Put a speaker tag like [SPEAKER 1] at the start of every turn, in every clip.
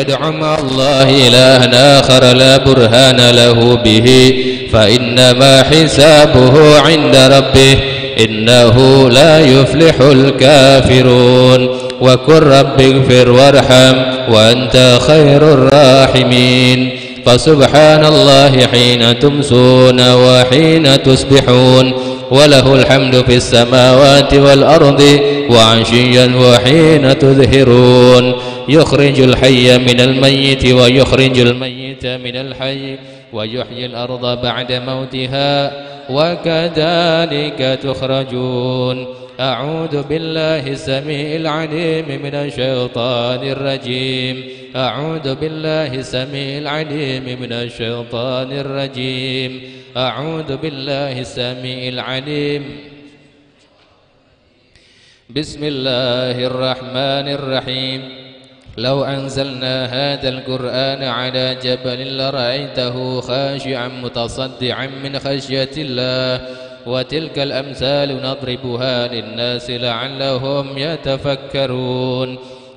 [SPEAKER 1] يدعو مع الله إلها آخر لا برهان له به فإنما حسابه عند ربه إنه لا يفلح الكافرون وكن رب اغفر وارحم وأنت خير الراحمين فسبحان الله حين تمسون وحين تصبحون وله الحمد في السماوات والأرض وعشيا وحين تظهرون يخرج الحي من الميت ويخرج الميت من الحي ويحيي الأرض بعد موتها وكذلك تخرجون أعوذ بالله السميع العليم من الشيطان الرجيم أعوذ بالله السميع العليم من الشيطان الرجيم أعوذ بالله السميع العليم بسم الله الرحمن الرحيم لو أنزلنا هذا القرآن على جبل لرأيته خاشعا متصدعا من خشية الله وتلك الأمثال نضربها للناس لعلهم يتفكرون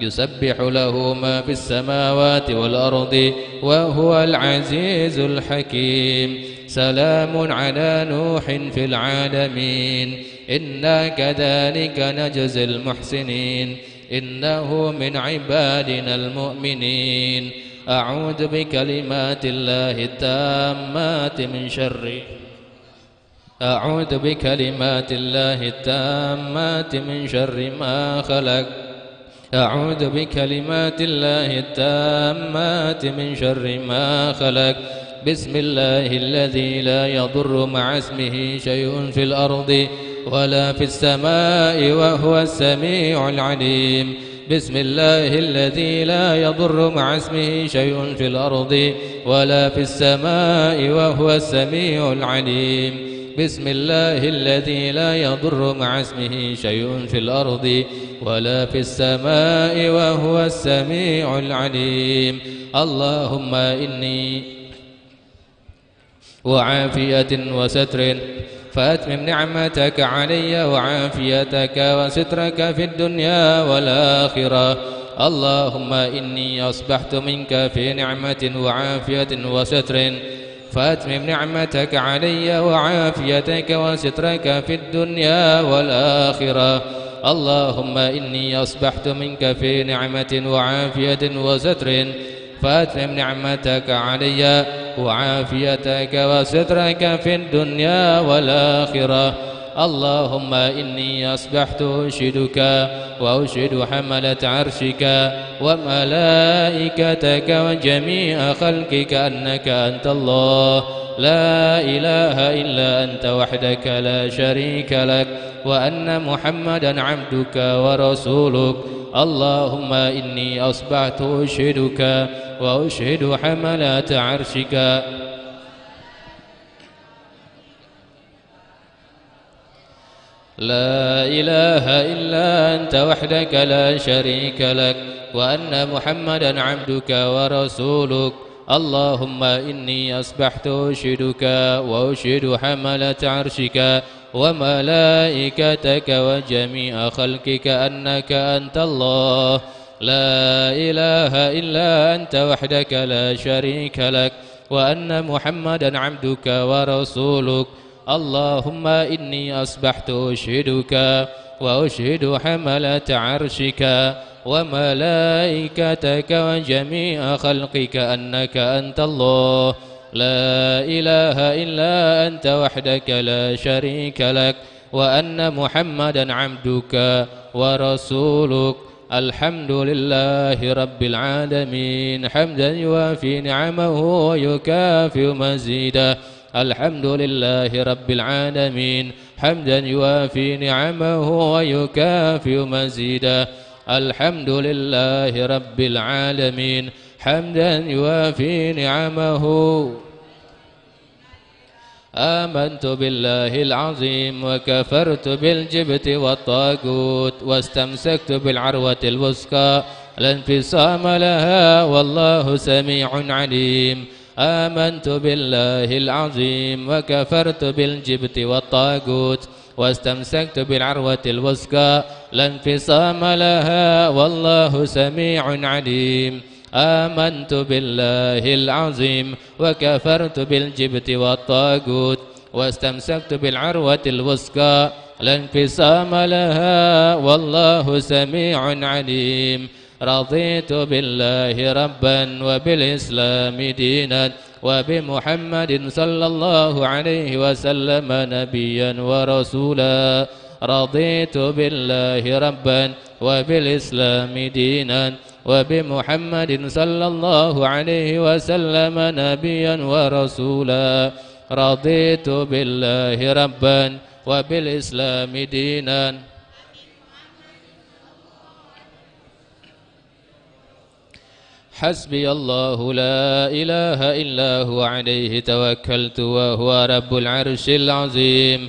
[SPEAKER 1] يسبح له ما في السماوات والأرض وهو العزيز الحكيم سلام على نوح في العالمين إنا كذلك نجزي المحسنين إنه من عبادنا المؤمنين أعوذ بكلمات الله التامات من شر أعوذ بكلمات الله التامات من شر ما خلق أعوذ بكلمات الله التامات من شر ما خلق بسم الله الذي لا يضر مع اسمه شيء في الأرض ولا في السماء وهو السميع العليم بسم الله الذي لا يضر مع اسمه شيء في الأرض ولا في السماء وهو السميع العليم بسم الله الذي لا يضر مع اسمه شيء في الأرض ولا في السماء وهو السميع العليم اللهم إني وعافية وستر فأتمم نعمتك علي وعافيتك وسترك في الدنيا والآخرة اللهم إني أصبحت منك في نعمة وعافية وستر فأتمم نعمتك علي وعافيتك وسترك في الدنيا والآخرة اللهم إني أصبحت منك في نعمة وعافية وستر فأتم نعمتك علي وعافيتك وسترك في الدنيا والآخرة اللهم إني أصبحت أشهدك وأشهد حملة عرشك وملائكتك وجميع خلقك أنك أنت الله لا إله إلا أنت وحدك لا شريك لك وأن محمدا عبدك ورسولك اللهم إني أصبحت أشهدك وأشهد حملة عرشك لا إله إلا أنت وحدك لا شريك لك وأن محمدا عبدك ورسولك اللهم إني أصبحت أشهدك وأشهد حملة عرشك وملائكتك وجميع خلقك أنك أنت الله لا إله إلا أنت وحدك لا شريك لك وأن محمدا عبدك ورسولك اللهم إني أصبحت أشهدك وأشهد حملة عرشك وملائكتك وجميع خلقك أنك أنت الله لا إله إلا أنت وحدك لا شريك لك وأن محمدا عبدك ورسولك الحمد لله رب العالمين حمدا يوافي نعمه ويكافئ مزيده الحمد لله رب العالمين حمدا يوافي نعمه ويكافئ مزيده الحمد لله رب العالمين حمدا يوافي نعمه آمنت بالله العظيم وكفرت بالجبت والطاغوت واستمسكت بالعروة الوثقى لا انفصام لها والله سميع عليم آمنت بالله العظيم وكفرت بالجبت والطاغوت واستمسكت بالعروة الوثقى لا انفصام لها والله سميع عليم آمنت بالله العظيم وكفرت بالجبت والطاغوت واستمسكت بالعروة الوثقى لا انقسام لها والله سميع عليم رضيت بالله ربا وبالإسلام دينا وبمحمد صلى الله عليه وسلم نبيا ورسولا رضيت بالله ربا وبالإسلام دينا وبمحمد صلى الله عليه وسلم نبيا ورسولا رضيت بالله ربا وبالإسلام دينا حسبي الله لا إله إلا هو عليه توكلت وهو رب العرش العظيم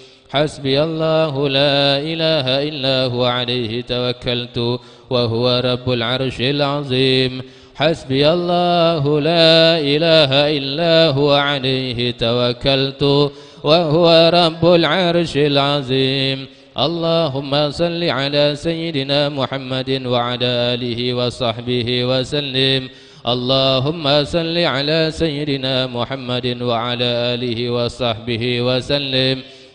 [SPEAKER 1] حسبي الله لا إله إلا هو عليه توكلت وهو رب العرش العظيم حسبي الله لا إله إلا هو عليه توكلت وهو رب العرش العظيم اللهم صل على سيدنا محمد وعلى آله وصحبه وسلم اللهم صل على سيدنا محمد وعلى آله وصحبه وسلم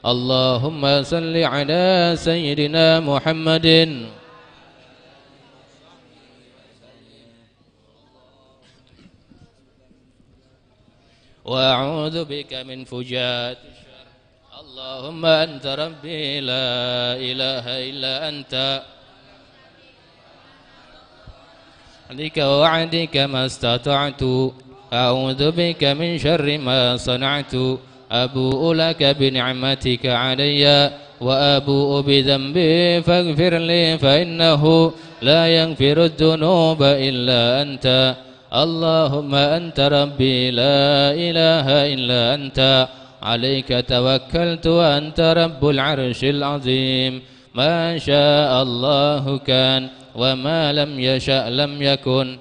[SPEAKER 1] اللهم صل على سيدنا محمد وأعوذ بك من فجات اللهم أنت ربي لا إله إلا أنت لك وعدك ما استطعت أعوذ بك من شر ما صنعت أبوء لك بنعمتك علي وأبوء بذنبي فاغفر لي فإنه لا يغفر الذنوب إلا أنت اللهم أنت ربي لا إله إلا أنت عليك توكلت وأنت رب العرش العظيم ما شاء الله كان وما لم يشأ لم يكن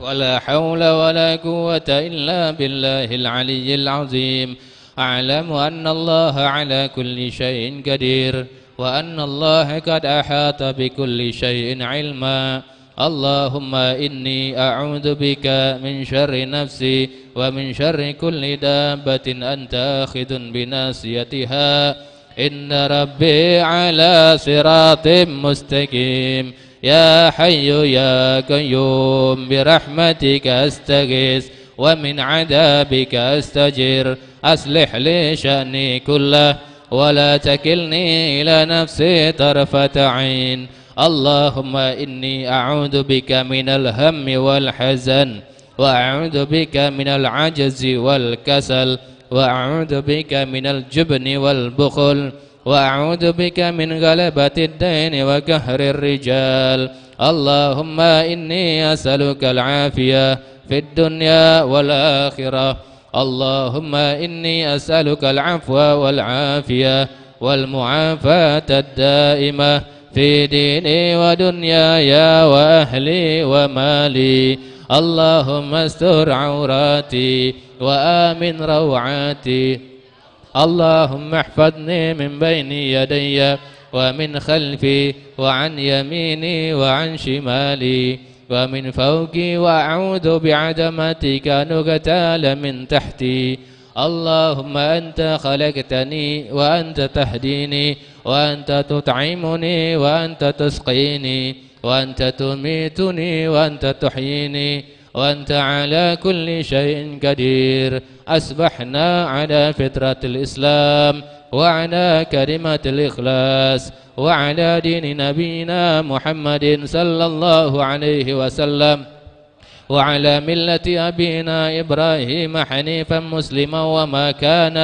[SPEAKER 1] ولا حول ولا قوة إلا بالله العلي العظيم أعلم أن الله على كل شيء قدير وأن الله قد أحاط بكل شيء علما اللهم إني أعوذ بك من شر نفسي ومن شر كل دابة أنت آخذ بناصيتها إن ربي على صراط مستقيم يا حي يا قيوم برحمتك أستغيث ومن عذابك أستجر أصلح لي شأني كله ولا تكلني إلى نفسي طرفة عين اللهم إني أعوذ بك من الهم والحزن وأعوذ بك من العجز والكسل وأعوذ بك من الجبن والبخل وأعوذ بك من غلبة الدين وقهر الرجال اللهم إني أسألك العافية في الدنيا والآخرة اللهم إني أسألك العفو والعافية والمعافاة الدائمة في ديني ودنياي وأهلي ومالي اللهم استر عوراتي وآمن روعاتي اللهم احفظني من بين يدي ومن خلفي وعن يميني وعن شمالي ومن فوقي وأعوذ بعدمتك نغتال من تحتي اللهم أنت خلقتني وأنت تهديني وأنت تطعمني وأنت تسقيني وأنت تميتني وأنت تحييني وأنت على كل شيء قدير أصبحنا على فطرة الإسلام وعلى كلمة الإخلاص وعلى دين نبينا محمد صلى الله عليه وسلم وعلى ملة أبينا إبراهيم حنيفا مسلما وما كان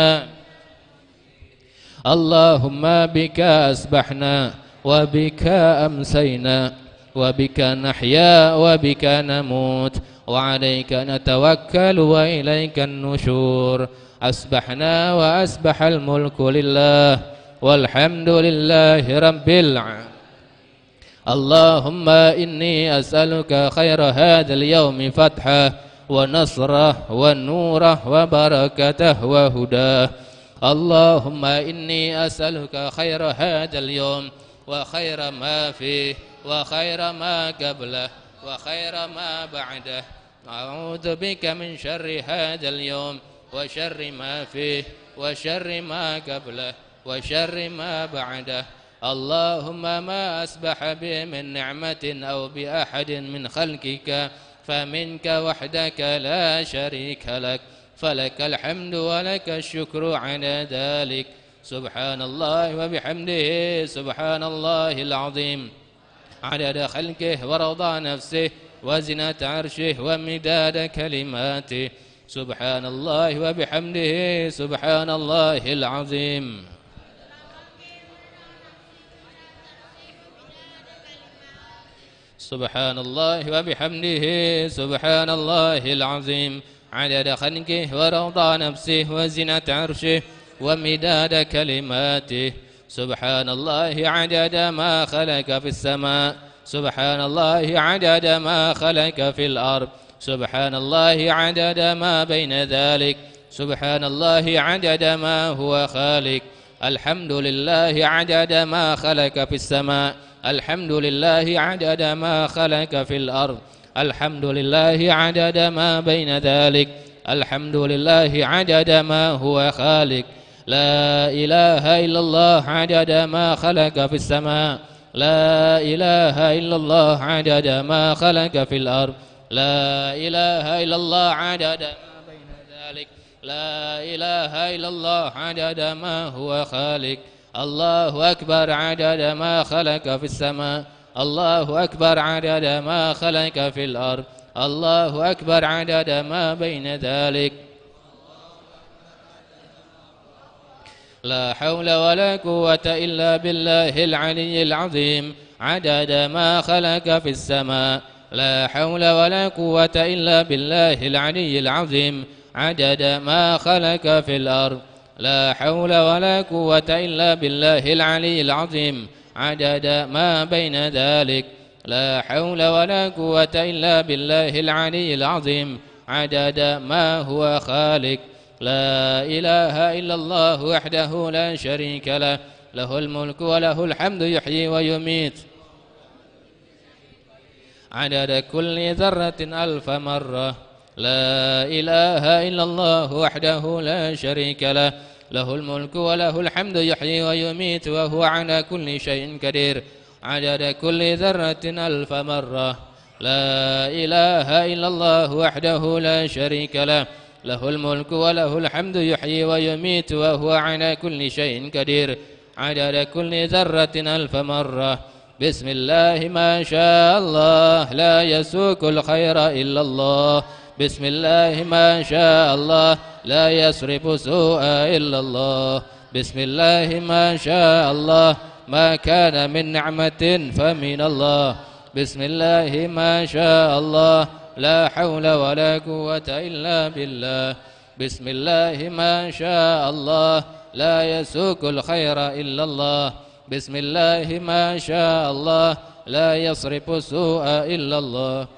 [SPEAKER 1] اللهم بك أسبحنا وبك أمسينا وبك نحيا وبك نموت وعليك نتوكل وإليك النشور أسبحنا وأسبح الملك لله والحمد لله رب العالمين اللهم إني أسألك خير هذا اليوم فتحه ونصره ونوره وبركته وهداه اللهم إني أسألك خير هذا اليوم وخير ما فيه وخير ما قبله وخير ما بعده أعوذ بك من شر هذا اليوم وشر ما فيه وشر ما قبله وشر ما بعده اللهم ما أسبح به من نعمة أو بأحد من خلقك فمنك وحدك لا شريك لك فلك الحمد ولك الشكر على ذلك سبحان الله وبحمده سبحان الله العظيم عدد خلقه ورضى نفسه وزنة عرشه ومداد كلماته سبحان الله وبحمده سبحان الله العظيم سبحان الله وبحمده سبحان الله العظيم عدد خلقه ورضا نفسه وزنة عرشه ومداد كلماته سبحان الله عدد ما خلق في السماء سبحان الله عدد ما خلق في الأرض سبحان الله عدد ما بين ذلك سبحان الله عدد ما هو خالق الحمد لله عدد ما خلق في السماء الحمد لله عدد ما خلق في الأرض الحمد لله عدد ما بين ذلك الحمد لله عدد ما هو خالق لا إله إلا الله عدد ما خلق في السماء لا إله إلا الله عدد ما خلق في الأرض لا إله إلا الله عدد ما بين ذلك لا إله إلا الله عدد ما هو خالق الله أكبر عدد ما خلق في السماء الله أكبر عدد ما خلق في الأرض الله أكبر عدد ما بين ذلك لا حول ولا قوة إلا بالله العلي العظيم عدد ما خلق في السماء لا حول ولا قوة إلا بالله العلي العظيم عدد ما خلق في الأرض لا حول ولا قوة إلا بالله العلي العظيم عدد ما بين ذلك لا حول ولا قوة إلا بالله العلي العظيم عدد ما هو خالق لا إله إلا الله وحده لا شريك له له الملك وله الحمد يحيي ويميت عدد كل ذرة ألف مرة لا إله إلا الله وحده لا شريك له له الملك وله الحمد يحيي ويميت وهو على كل شيء قدير عدد كل ذرة ألف مرة لا إله إلا الله وحده لا شريك له له الملك وله الحمد يحيي ويميت وهو على كل شيء قدير عدد كل ذرة ألف مرة بسم الله ما شاء الله لا يسوق الخير إلا الله بسم الله ما شاء الله لا يسرف سوء إلا الله بسم الله ما شاء الله ما كان من نعمة فمن الله بسم الله ما شاء الله لا حول ولا قوة إلا بالله بسم الله ما شاء الله لا يسوق الخير إلا الله بسم الله ما شاء الله لا يصرف سوء إلا الله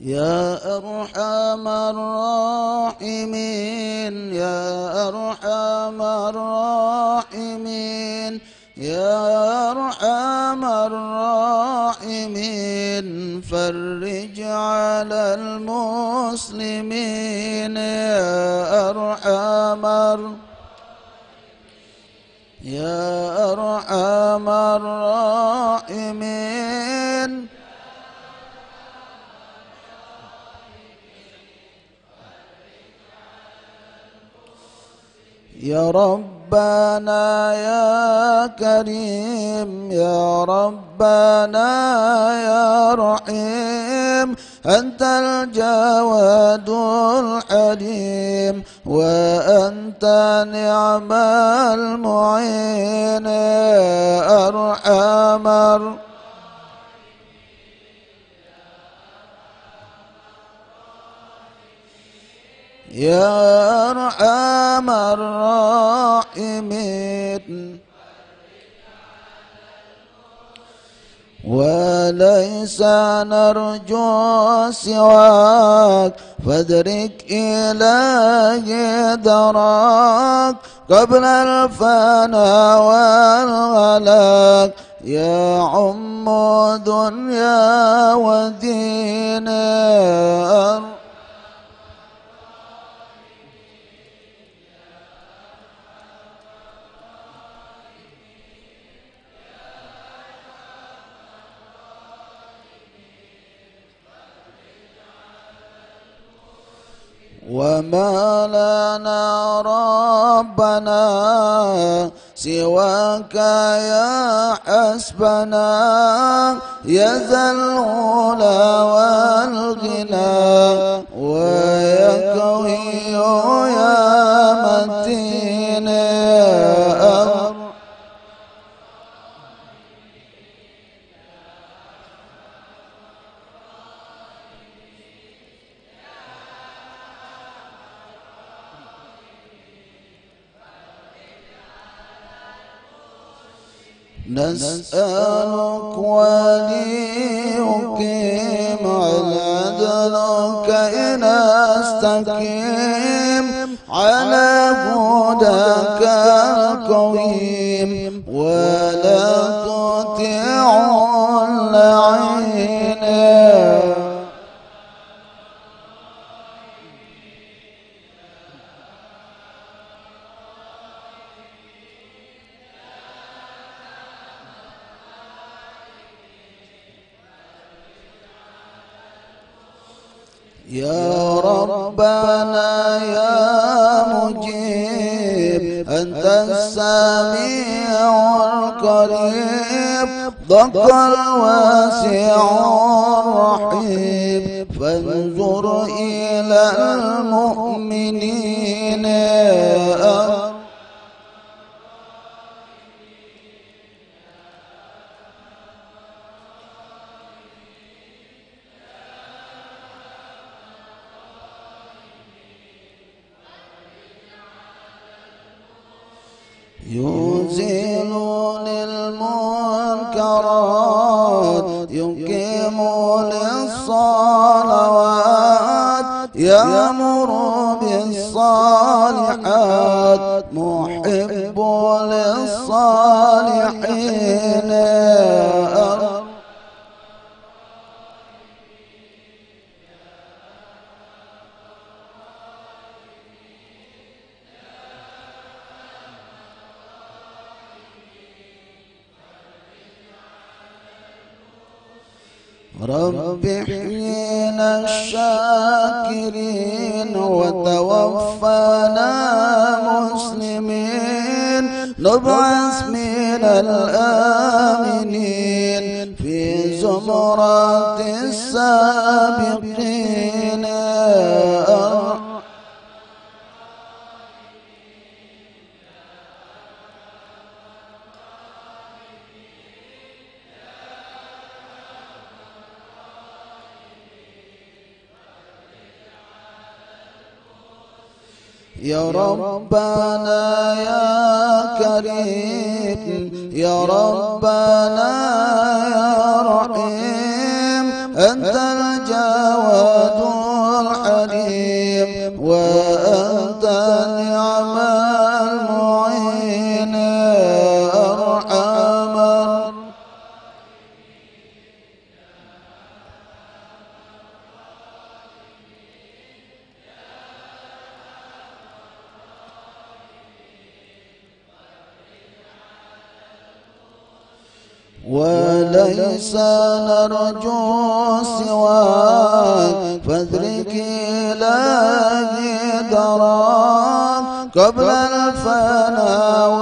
[SPEAKER 2] يا أرحم الراحمين يا أرحم الراحمين يا أرحم الراحمين فرج على المسلمين يا أرحم الراحمين يا أرحم الراحمين يا ربنا يا كريم يا ربنا يا رحيم أنت الجواد الحليم وأنت نعم المعين أرحم الراحمين يا أرحم الراحمين وليس نرجو سواك فادرك إلهي دراك قبل الفنا والغلاك يا عم دنيا ودينك وما لنا ربنا سواك يا حسبنا يا ذا العلا والغنى ويا قوي يا متين نسألك وليقيم مع عدلك إن أستقيم على هداك القويم ربنا يا مجيب أنت السميع القريب ضق الواسع الرحيم فانظر إلى المؤمن نبعث من الآمنين في زمرة السابقين يا رب قبل الفناء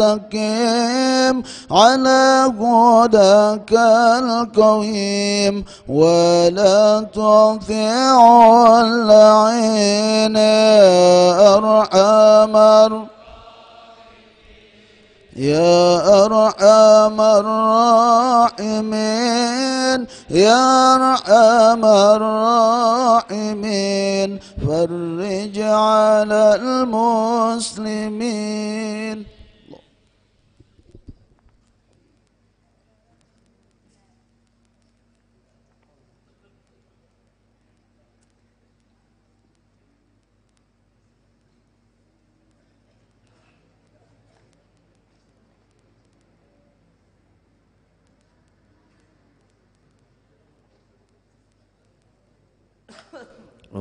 [SPEAKER 2] المستقيم على هداك القويم ولا تطيع اللعين أرحم يا أرحم الراحمين يا أرحم الراحمين فرج على المسلمين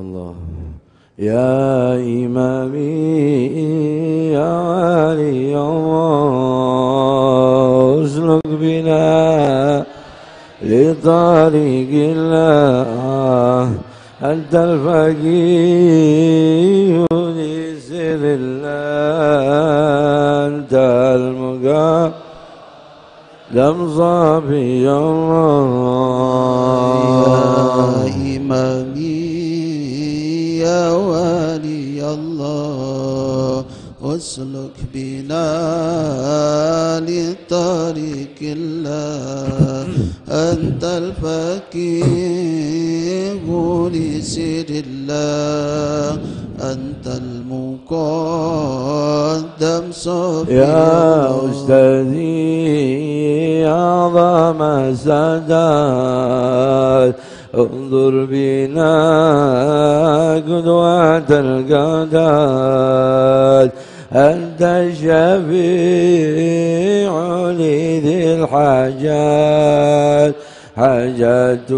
[SPEAKER 3] الله يا إمامي يا علي الله اسلك بنا لطريق الله أنت الفقيه لسر الله أنت المقام لم صافي الله يا
[SPEAKER 2] إمامي يا ولي الله اسلك بنا لطريق الله أنت الفقيه لسر الله أنت المقدم صفي يا
[SPEAKER 3] أستاذي أعظم السادات انظر بنا قدوة القادات أنت الشفيع لذي الحاجات حاجاتنا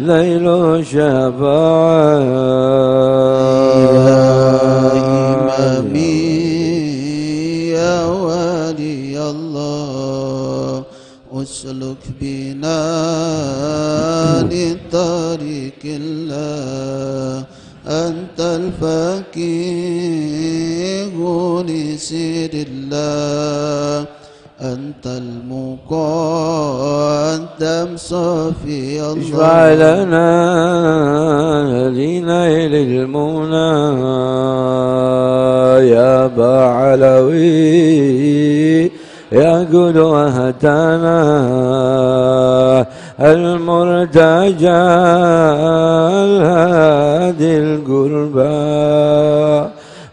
[SPEAKER 3] ليل شفاعة
[SPEAKER 2] إمامي يا واسلك بنا للطريق الله أنت الفقيه لسير الله أنت المقدم صفي الله اشفع لنا
[SPEAKER 3] الذين إلى المنى يا أبا علوي يقود وهدانا المرتجى الهادي القربى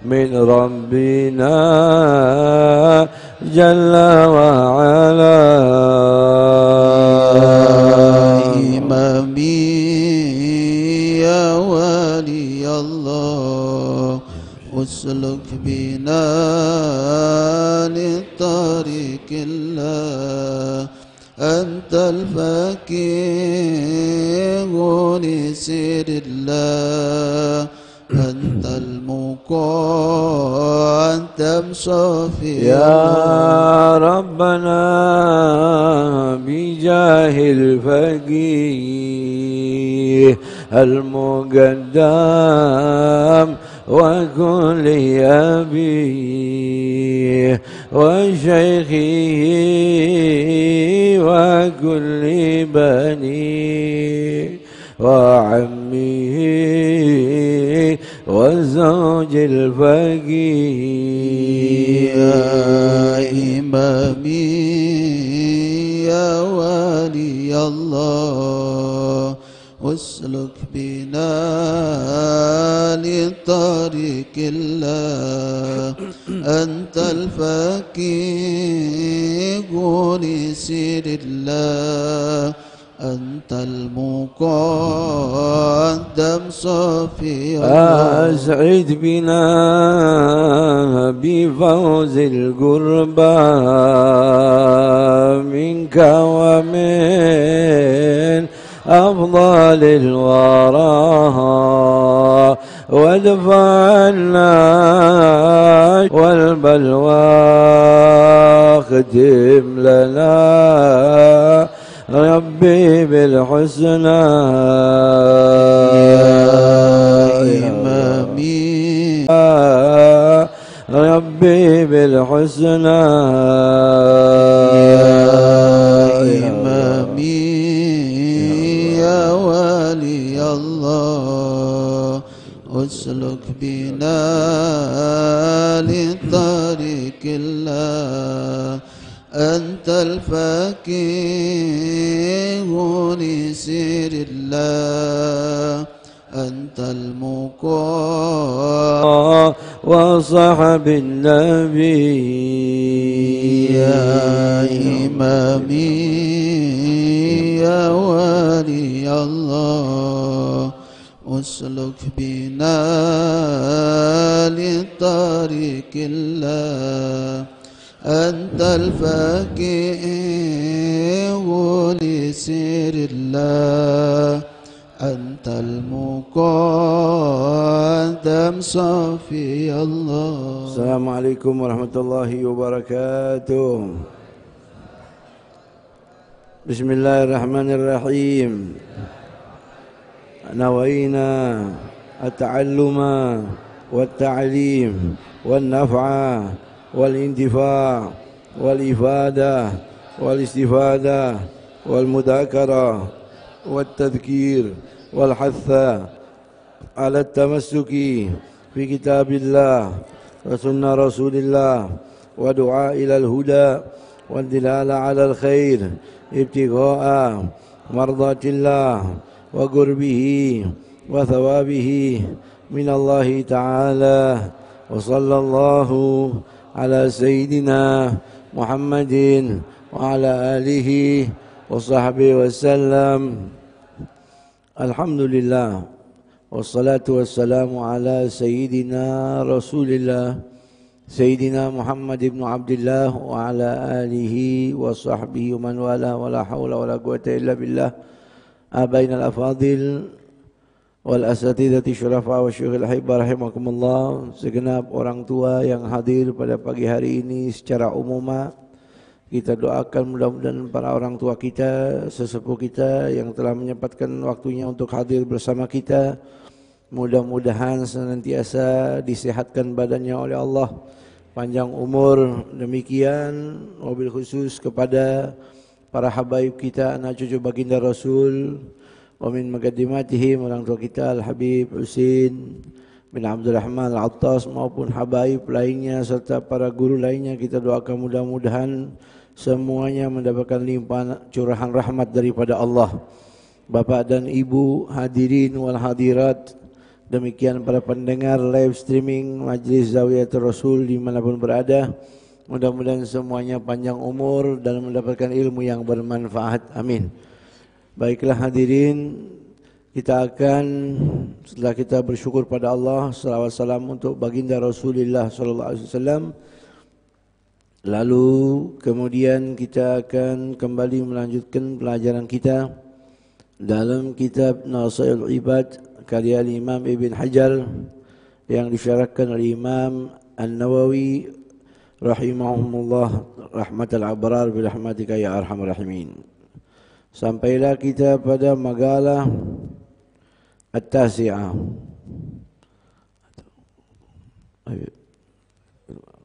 [SPEAKER 3] من ربنا جل وعلا إمامي
[SPEAKER 2] يا ولي الله اسلك بنا الله أنت الفاكه لسر الله أنت المقى أنت مصافي يا
[SPEAKER 3] ربنا بجاه الفقيه المقدم وكل أبيه وشيخه وكل بني وعمه وزوج الفقيه يا
[SPEAKER 2] إمامي يا ولي الله واسلك بنا لطريق الله أنت الفقيه لسير الله أنت المقدم صفي
[SPEAKER 3] أسعد بنا بفوز القربى منك ومن أفضل الورى وادفع عنا والبلوى ختم لنا ربي بالحسنى يا إمامي ربي بالحسنى
[SPEAKER 2] واسلك بنا لطريق الله أنت الفكيه لسير الله أنت المقام وصحب
[SPEAKER 3] النبي
[SPEAKER 2] يا إمامي يا ولي الله اسلك بنا لطريق الله أنت الفاكئ ولسير الله أنت المقدم صفي الله السلام عليكم ورحمة الله وبركاته
[SPEAKER 4] بسم الله الرحمن الرحيم نوينا التعلم والتعليم والنفع والانتفاع والإفادة والاستفادة والمذاكرة
[SPEAKER 3] والتذكير والحث على التمسك في كتاب الله وسنة رسول الله ودعاء إلى الهدى
[SPEAKER 4] والدلالة على الخير ابتغاء مرضاة الله وقربه وثوابه من الله تعالى وصلى الله على سيدنا محمد وعلى آله وصحبه وسلم الحمد لله والصلاة والسلام على سيدنا رسول الله سيدنا محمد بن عبد الله وعلى آله وصحبه ومن والاه ولا حول ولا قوة إلا بالله أبينا الأفاضل والأساتذة الشرفاء والشيخ الحبة رحمكم الله segenap orang tua yang hadir pada pagi hari ini secara umum kita doakan mudah-mudahan para orang tua kita sesepuh kita yang telah menyempatkan waktunya untuk hadir bersama kita mudah-mudahan senantiasa disehatkan badannya oleh Allah panjang umur demikian mobil khusus kepada para habaib kita, anak cucu baginda Rasul, wa min magadimatihim orang tua kita Al-Habib Husin bin Abdul Rahman Al-Attas maupun habaib lainnya serta para guru lainnya kita doakan mudah-mudahan semuanya mendapatkan limpahan curahan rahmat daripada Allah. Bapa dan ibu hadirin wal hadirat demikian para pendengar live streaming Majlis Zawiyatul Rasul di manapun pun berada. Mudah-mudahan semuanya panjang umur dan mendapatkan ilmu yang bermanfaat. Amin. Baiklah hadirin, kita akan setelah kita bersyukur pada Allah salawat salam untuk baginda Rasulullah sallallahu alaihi wasallam lalu kemudian kita akan kembali melanjutkan pelajaran kita dalam kitab Nasail Ibad karya Imam Ibn Hajar yang disyarahkan oleh Imam An-Nawawi rahimahum Allah rahmatal abrar birahmatika ya arhamar rahimin. Sampailah kita pada magalah At-Tasi'ah.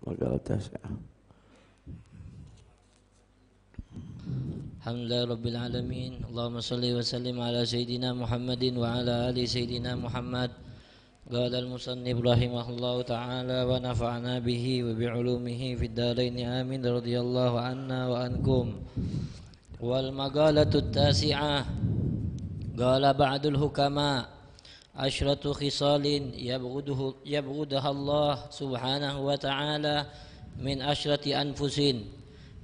[SPEAKER 4] Magalah At-Tasi'ah.
[SPEAKER 5] الحمد لله رب العالمين اللهم صل وسلم على سيدنا محمد وعلى آل سيدنا محمد قال المصنف رحمه الله تعالى ونفعنا به وبعلومه في الدارين آمين رضي الله عنا وعنكم والمقالة التاسعة قال بعد الحكماء عشرة خصال يبغده يبغدها الله سبحانه وتعالى من عشرة أنفس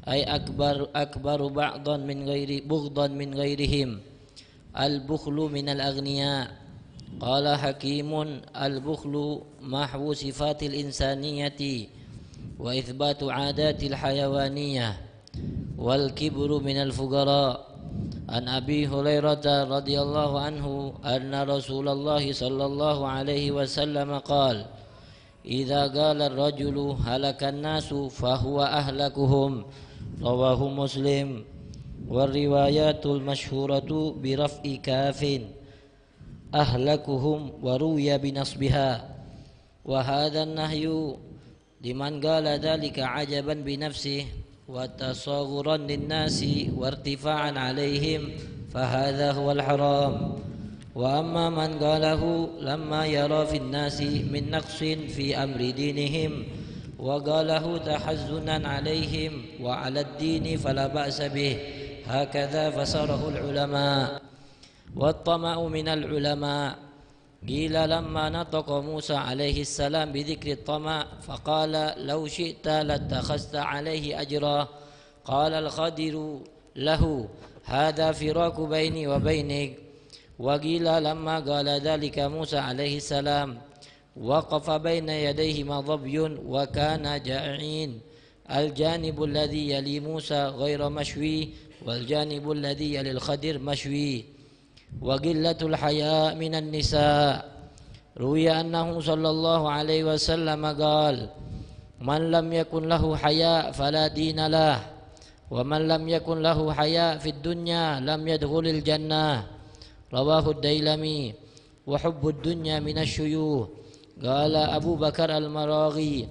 [SPEAKER 5] أي أكبر أكبر بعضا من غير بغضا من غيرهم البخل من الأغنياء قال حكيم البخل محو صفات الإنسانية وإثبات عادات الحيوانية والكبر من الفقراء عن أبي هريرة رضي الله عنه أن رسول الله صلى الله عليه وسلم قال إذا قال الرجل هلك الناس فهو أهلكهم رواه مسلم والروايات المشهورة برفع كافٍ أهلكهم وروي بنصبها وهذا النهي لمن قال ذلك عجبا بنفسه وتصاغرا للناس وارتفاعا عليهم فهذا هو الحرام وأما من قاله لما يرى في الناس من نقص في أمر دينهم وقاله تحزنا عليهم وعلى الدين فلا بأس به هكذا فسره العلماء والطمأ من العلماء قيل لما نطق موسى عليه السلام بذكر الطمع فقال لو شئت لاتخذت عليه أجرا قال الخدر له هذا فراق بيني وبينك وقيل لما قال ذلك موسى عليه السلام وقف بين يديهما ظبي وكان جائعين الجانب الذي يلي موسى غير مشوي والجانب الذي يلي الخدر مشوي وقلة الحياء من النساء روي أنه صلى الله عليه وسلم قال من لم يكن له حياء فلا دين له ومن لم يكن له حياء في الدنيا لم يدخل الجنة رواه الديلمي وحب الدنيا من الشيوخ قال أبو بكر المراغي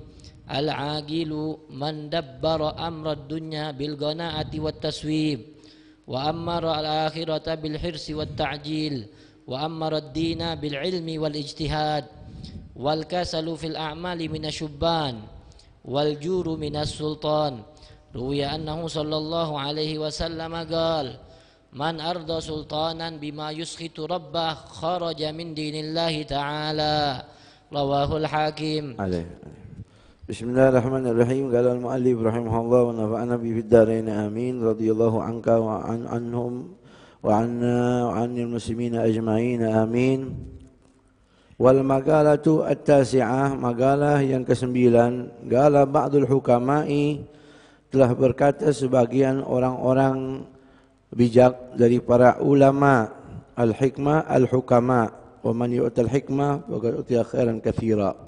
[SPEAKER 5] العاقل من دبر أمر الدنيا بالقناعة والتسويب وأمر الآخرة بالحرص والتعجيل وأمر الدين بالعلم والاجتهاد والكسل في الأعمال من الشبان والجور من السلطان روي أنه صلى الله عليه وسلم قال من أرضى سلطانا بما يسخط ربه خرج من دين الله تعالى رواه الحاكم عليه. عليه.
[SPEAKER 4] Bismillahirrahmanirrahim. Kala al-muallif rahimahullah wa nafa'ana bi fid amin. Radhiyallahu anka wa an anhum wa anna wa anil muslimin ajma'in amin. Wal maqalatu at-tasi'ah, maqalah yang kesembilan, gala ba'dul hukama'i telah berkata sebagian orang-orang bijak dari para ulama al-hikmah al-hukama' wa man yu'tal hikmah faqad utiya khairan katsira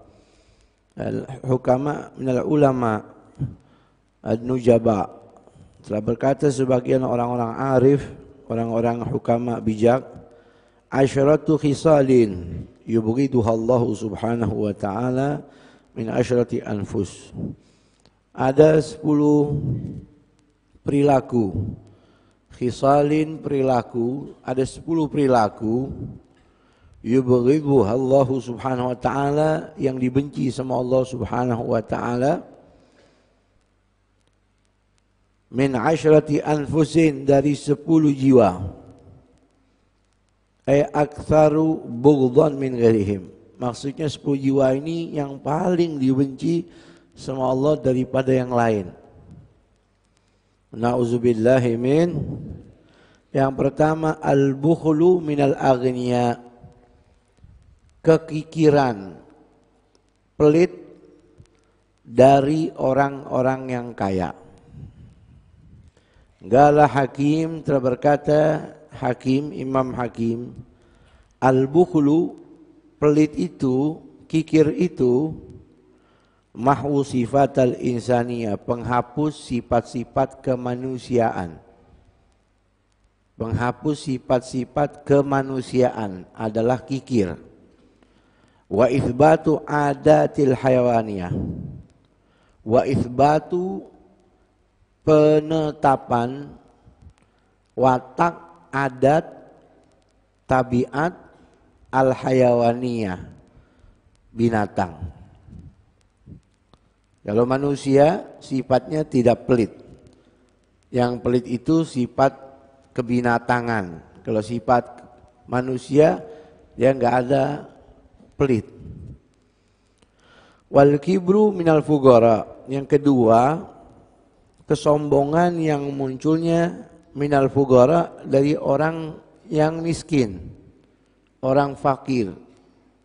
[SPEAKER 4] hukama minal ulama ad-nujaba telah berkata sebagian orang-orang arif orang-orang hukama bijak asyratu khisalin yubghiduha Allah subhanahu wa ta'ala min asyrati anfus ada sepuluh perilaku khisalin perilaku ada sepuluh perilaku yubghidhuha Allah Subhanahu wa taala yang dibenci sama Allah Subhanahu wa taala min asyrati anfusin dari sepuluh jiwa ay aktsaru bughdhan min ghairihim maksudnya sepuluh jiwa ini yang paling dibenci sama Allah daripada yang lain na'udzubillahi min yang pertama al-bukhlu minal aghniya kekikiran pelit dari orang-orang yang kaya. Gala Hakim terberkata Hakim, Imam Hakim, Al-Bukhlu, pelit itu, kikir itu, mahu sifat al insania penghapus sifat-sifat kemanusiaan. Penghapus sifat-sifat kemanusiaan adalah kikir wa isbatu adatil hayawaniyah wa isbatu penetapan watak adat tabiat al hayawaniyah binatang kalau manusia sifatnya tidak pelit yang pelit itu sifat kebinatangan kalau sifat manusia ya nggak ada pelit. Wal kibru minal fugara. Yang kedua, kesombongan yang munculnya minal fugara dari orang yang miskin, orang fakir,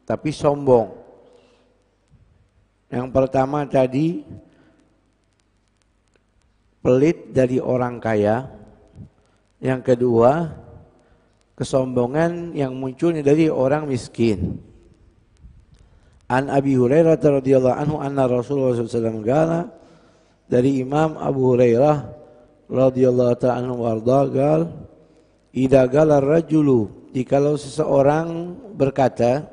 [SPEAKER 4] tapi sombong. Yang pertama tadi pelit dari orang kaya. Yang kedua kesombongan yang munculnya dari orang miskin. An Abi Hurairah radhiyallahu anhu anna Rasulullah Wasallam gala dari Imam Abu Hurairah radhiyallahu ta'ala anhu warda gal ida gala rajulu jikalau seseorang berkata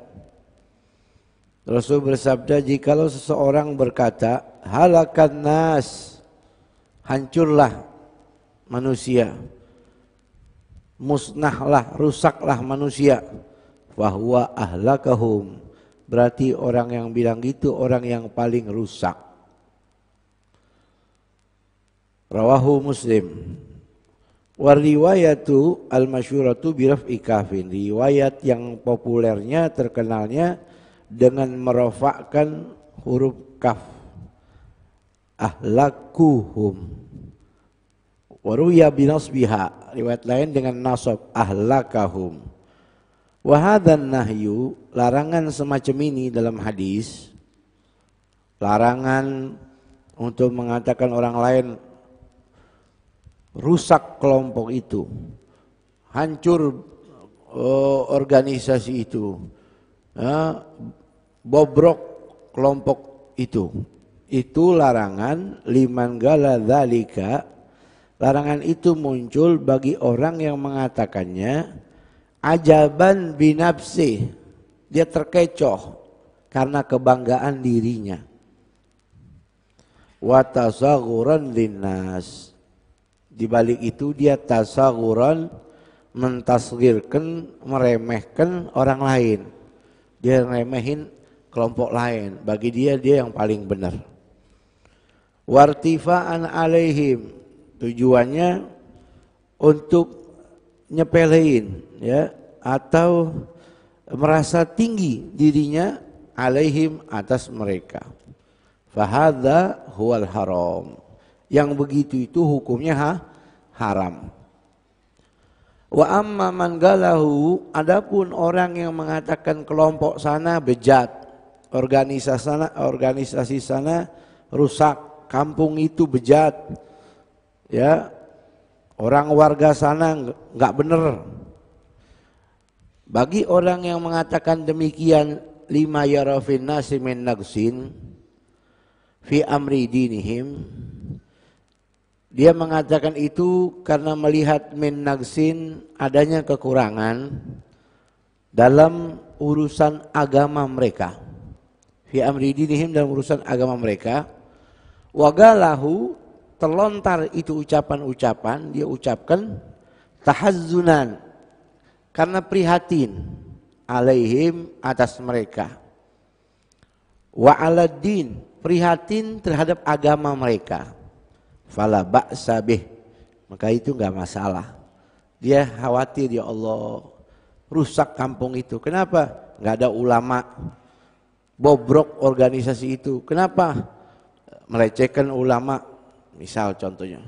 [SPEAKER 4] Rasul bersabda jikalau seseorang berkata halakan nas hancurlah manusia musnahlah rusaklah manusia fahuwa ahlakahum Berarti orang yang bilang gitu orang yang paling rusak. Rawahu Muslim. Wariwayatu al-masyuratu biraf ikafin. Riwayat yang populernya terkenalnya dengan merofakkan huruf kaf. Ahlakuhum. Waruya binasbiha. Riwayat lain dengan nasab ahlakahum Wahadhan nahyu, larangan semacam ini dalam hadis, larangan untuk mengatakan orang lain rusak kelompok itu, hancur oh, organisasi itu, eh, bobrok kelompok itu. Itu larangan liman gala Larangan itu muncul bagi orang yang mengatakannya ajaban binapsi dia terkecoh karena kebanggaan dirinya wa tasaghuran linnas di balik itu dia tasaguran mentasgirkan meremehkan orang lain dia remehin kelompok lain bagi dia dia yang paling benar wartifaan alaihim tujuannya untuk nyepelein ya atau merasa tinggi dirinya alaihim atas mereka. Fahadha huwal haram. Yang begitu itu hukumnya ha, haram. Wa amma man galahu, adapun orang yang mengatakan kelompok sana bejat, organisasi sana, organisasi sana rusak, kampung itu bejat. Ya, Orang warga sana nggak benar. Bagi orang yang mengatakan demikian lima yarafin nasi min nagsin fi amri dinihim dia mengatakan itu karena melihat min nagsin adanya kekurangan dalam urusan agama mereka fi amri dinihim dalam urusan agama mereka wagalahu terlontar itu ucapan-ucapan dia ucapkan tahazzunan karena prihatin alaihim atas mereka wa aladdin prihatin terhadap agama mereka fala ba'sa maka itu enggak masalah dia khawatir ya Allah rusak kampung itu kenapa Enggak ada ulama bobrok organisasi itu kenapa melecehkan ulama Misal contohnya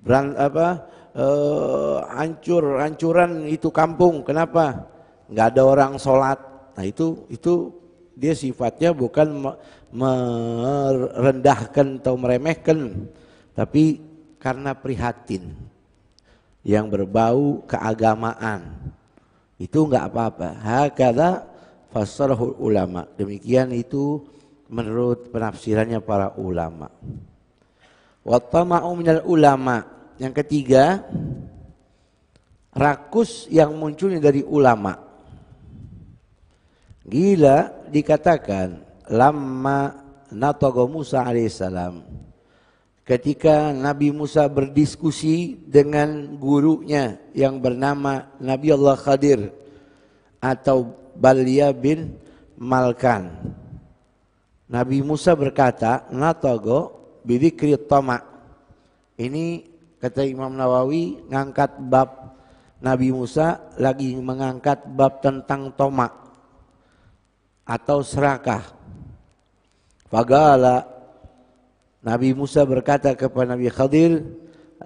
[SPEAKER 4] beran apa eh, hancur hancuran itu kampung. Kenapa? Nggak ada orang sholat. Nah itu itu dia sifatnya bukan merendahkan atau meremehkan, tapi karena prihatin yang berbau keagamaan itu nggak apa-apa. Hakada fasarhul ulama. Demikian itu menurut penafsirannya para ulama. Watama'u minal ulama. Yang ketiga, rakus yang munculnya dari ulama. Gila dikatakan lama natogo Musa alaihissalam ketika Nabi Musa berdiskusi dengan gurunya yang bernama Nabi Allah Khadir atau Balia bin Malkan. Nabi Musa berkata, Natogo bidzikri tamak. Ini kata Imam Nawawi ngangkat bab Nabi Musa lagi mengangkat bab tentang tomak atau serakah. Fagala Nabi Musa berkata kepada Nabi Khadir,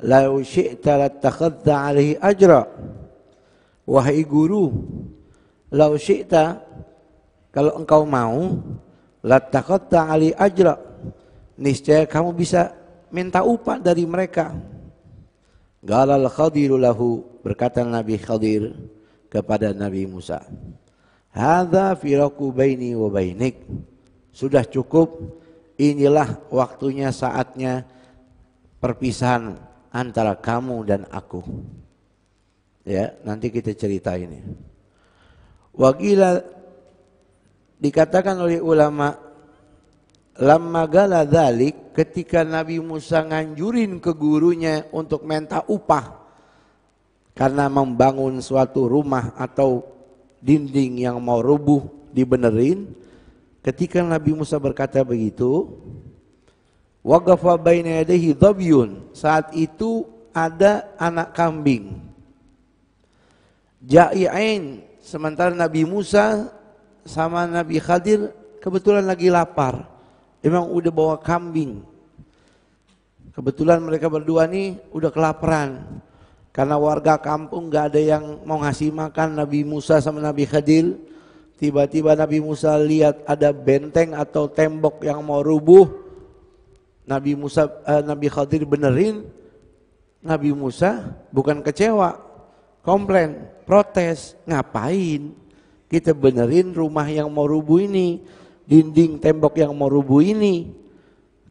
[SPEAKER 4] "Lau syi'ta lattakhadha alaihi ajra." Wahai guru, lau syi'ta kalau engkau mau lattakhadha ali ajra niscaya kamu bisa minta upah dari mereka. Galal Khadiru lahu berkata Nabi Khadir kepada Nabi Musa. Hadza firaku baini wa bainik. Sudah cukup, inilah waktunya saatnya perpisahan antara kamu dan aku. Ya, nanti kita cerita ini. Wagila dikatakan oleh ulama Lama gala dalik ketika Nabi Musa nganjurin ke gurunya untuk minta upah karena membangun suatu rumah atau dinding yang mau rubuh dibenerin, ketika Nabi Musa berkata begitu, Saat itu ada anak kambing. Ja'i'ain, sementara Nabi Musa sama Nabi Khadir kebetulan lagi lapar Emang udah bawa kambing. Kebetulan mereka berdua nih udah kelaparan. Karena warga kampung gak ada yang mau ngasih makan Nabi Musa sama Nabi Khadir. Tiba-tiba Nabi Musa lihat ada benteng atau tembok yang mau rubuh. Nabi Musa, eh, Nabi Khadir benerin. Nabi Musa bukan kecewa, komplain, protes, ngapain? Kita benerin rumah yang mau rubuh ini dinding tembok yang mau rubuh ini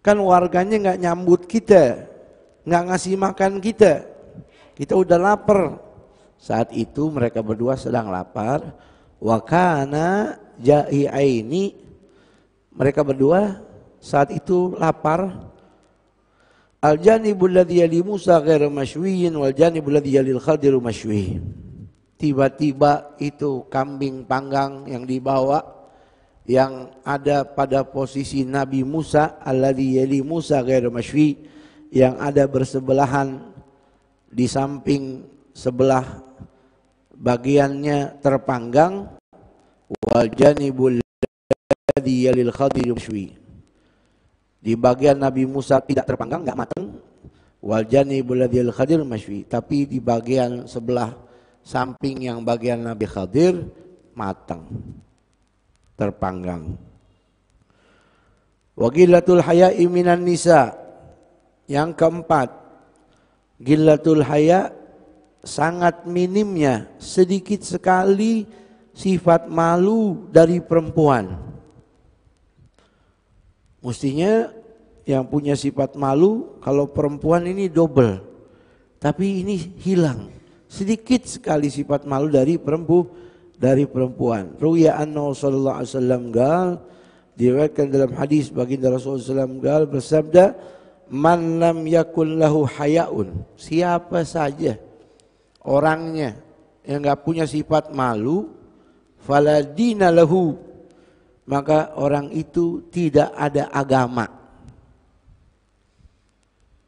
[SPEAKER 4] kan warganya nggak nyambut kita nggak ngasih makan kita kita udah lapar saat itu mereka berdua sedang lapar wakana jai ini mereka berdua saat itu lapar al janibul ladzi Musa ghairu mashwiyin wal janibul ladzi yali khadiru tiba-tiba itu kambing panggang yang dibawa yang ada pada posisi Nabi Musa alladhi yali Musa ghairu mashfi yang ada bersebelahan di samping sebelah bagiannya terpanggang wal janibul ladhi yalil khadir mashfi di bagian Nabi Musa tidak terpanggang enggak matang wal janibul ladhi yalil khadir mashfi tapi di bagian sebelah samping yang bagian Nabi Khadir matang terpanggang. Wagilatul haya iminan nisa. Yang keempat, gilatul haya sangat minimnya, sedikit sekali sifat malu dari perempuan. Mestinya yang punya sifat malu kalau perempuan ini double. Tapi ini hilang. Sedikit sekali sifat malu dari perempuan dari perempuan. Ruya anna sallallahu alaihi wasallam gal diriwayatkan dalam hadis baginda Rasulullah SAW gal bersabda man lam yakun lahu hayaun siapa saja orangnya yang enggak punya sifat malu faladina lahu maka orang itu tidak ada agama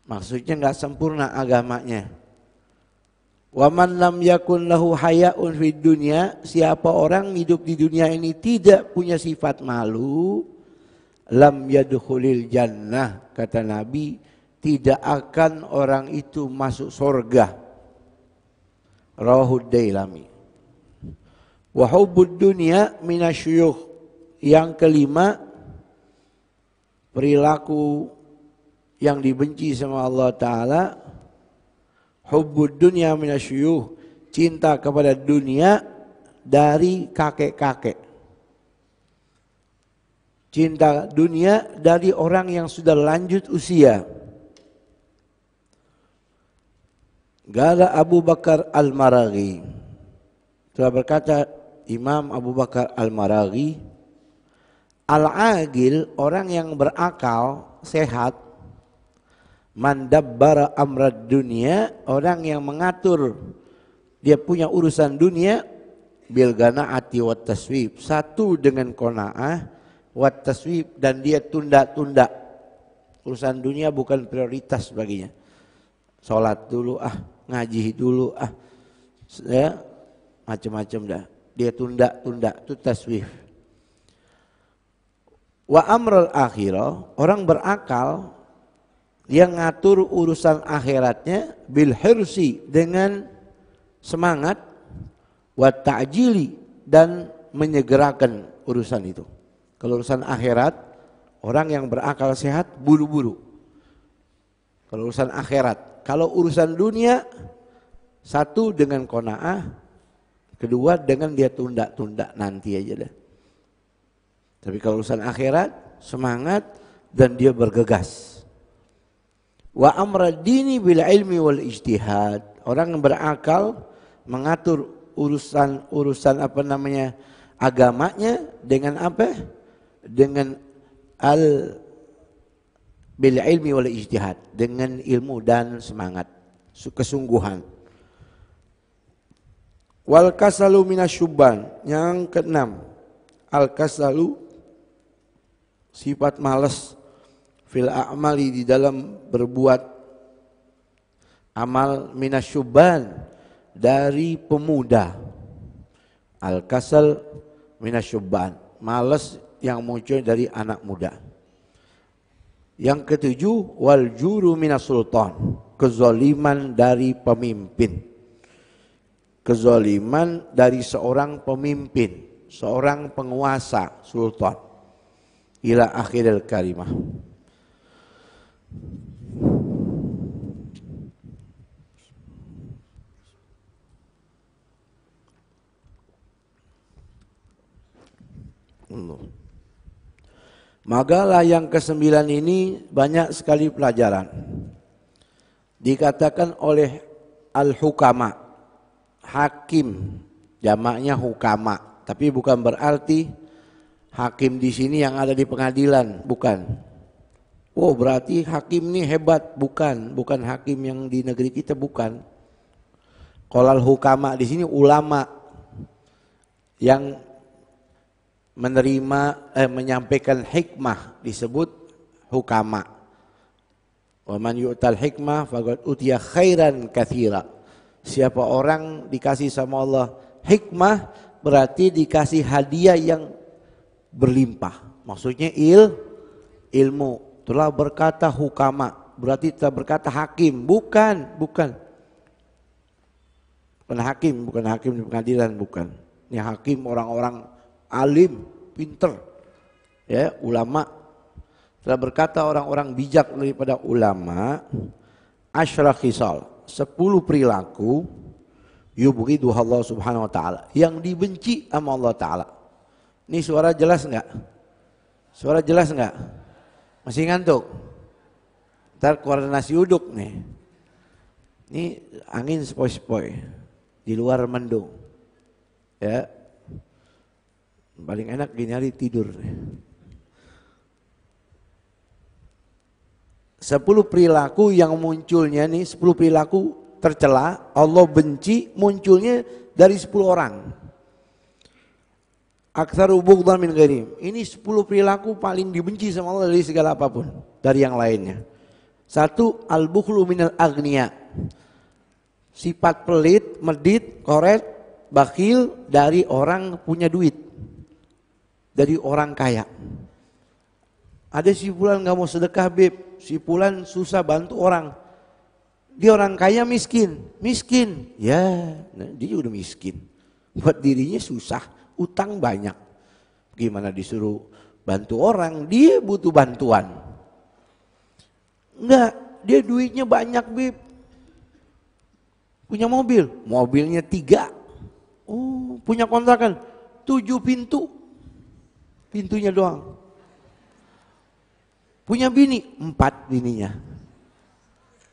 [SPEAKER 4] maksudnya enggak sempurna agamanya Waman lam yakun lahu haya'un fid dunia siapa orang hidup di dunia ini tidak punya sifat malu, lam yadukhulil jannah, kata Nabi, tidak akan orang itu masuk surga. Rawahud daylami wahubud dunia minasyuyuh. Yang kelima perilaku yang dibenci sama Allah taala Hubbud dunya minasyuyuh. Cinta kepada dunia dari kakek-kakek. Cinta dunia dari orang yang sudah lanjut usia. Gala Abu Bakar Al-Maraghi. Telah berkata Imam Abu Bakar Al-Maraghi, Al-agil orang yang berakal, sehat, mandabbara amrad dunia orang yang mengatur dia punya urusan dunia bil ati wat taswib satu dengan qanaah wat taswib dan dia tunda-tunda urusan dunia bukan prioritas baginya salat dulu ah ngaji dulu ah ya macam-macam dah dia tunda-tunda itu taswif wa amrul akhirah orang berakal yang ngatur urusan akhiratnya bil hirsi dengan semangat wa ta'jili dan menyegerakan urusan itu. Kalau urusan akhirat orang yang berakal sehat buru-buru. Kalau urusan akhirat, kalau urusan dunia satu dengan kona'ah, kedua dengan dia tunda-tunda nanti aja deh. Tapi kalau urusan akhirat semangat dan dia bergegas. Wa amra dini bil ilmi wal ijtihad. Orang yang berakal mengatur urusan-urusan apa namanya agamanya dengan apa? Dengan al bil ilmi wal ijtihad, dengan ilmu dan semangat, kesungguhan. Wal kasalu minasyubban. Yang keenam, al kasalu sifat malas fil a'mali di dalam berbuat amal minasyuban dari pemuda al kasal minasyuban males yang muncul dari anak muda yang ketujuh wal juru minasultan kezoliman dari pemimpin kezoliman dari seorang pemimpin seorang penguasa sultan ila al kalimah maka yang kesembilan ini banyak sekali pelajaran. Dikatakan oleh al-hukama, hakim, jamaknya hukama. Tapi bukan berarti hakim di sini yang ada di pengadilan, bukan. Oh berarti hakim ini hebat, bukan, bukan hakim yang di negeri kita, bukan. Kolal hukama di sini ulama yang menerima eh, menyampaikan hikmah disebut hukama. Wa man yu'tal hikmah faqad utiya khairan katsira. Siapa orang dikasih sama Allah hikmah berarti dikasih hadiah yang berlimpah. Maksudnya il ilmu telah berkata hukama, berarti telah berkata hakim, bukan, bukan. Bukan hakim, bukan hakim di pengadilan, bukan. Ini hakim orang-orang alim, pinter, ya ulama. Telah berkata orang-orang bijak daripada ulama, asyrah khisal, sepuluh perilaku, yubghidu Allah subhanahu wa ta'ala, yang dibenci sama Allah ta'ala. Ini suara jelas enggak? Suara jelas enggak? Masih ngantuk? Ntar keluar uduk nih. Ini angin sepoi-sepoi. Di luar mendung. Ya. Paling enak gini hari tidur. Sepuluh perilaku yang munculnya nih, sepuluh perilaku tercela, Allah benci munculnya dari sepuluh orang. Aktsaru bughdan min gharim. Ini sepuluh perilaku paling dibenci sama Allah dari segala apapun, dari yang lainnya. Satu al-bukhlu minal agniya. Sifat pelit, medit, koret, bakil dari orang punya duit. Dari orang kaya. Ada si fulan nggak mau sedekah, Beb. Si fulan susah bantu orang. Dia orang kaya miskin, miskin. Ya, nah, dia udah miskin. Buat dirinya susah utang banyak. Gimana disuruh bantu orang, dia butuh bantuan. Enggak, dia duitnya banyak, Bib. Punya mobil, mobilnya tiga. Oh, punya kontrakan, tujuh pintu. Pintunya doang. Punya bini, empat bininya.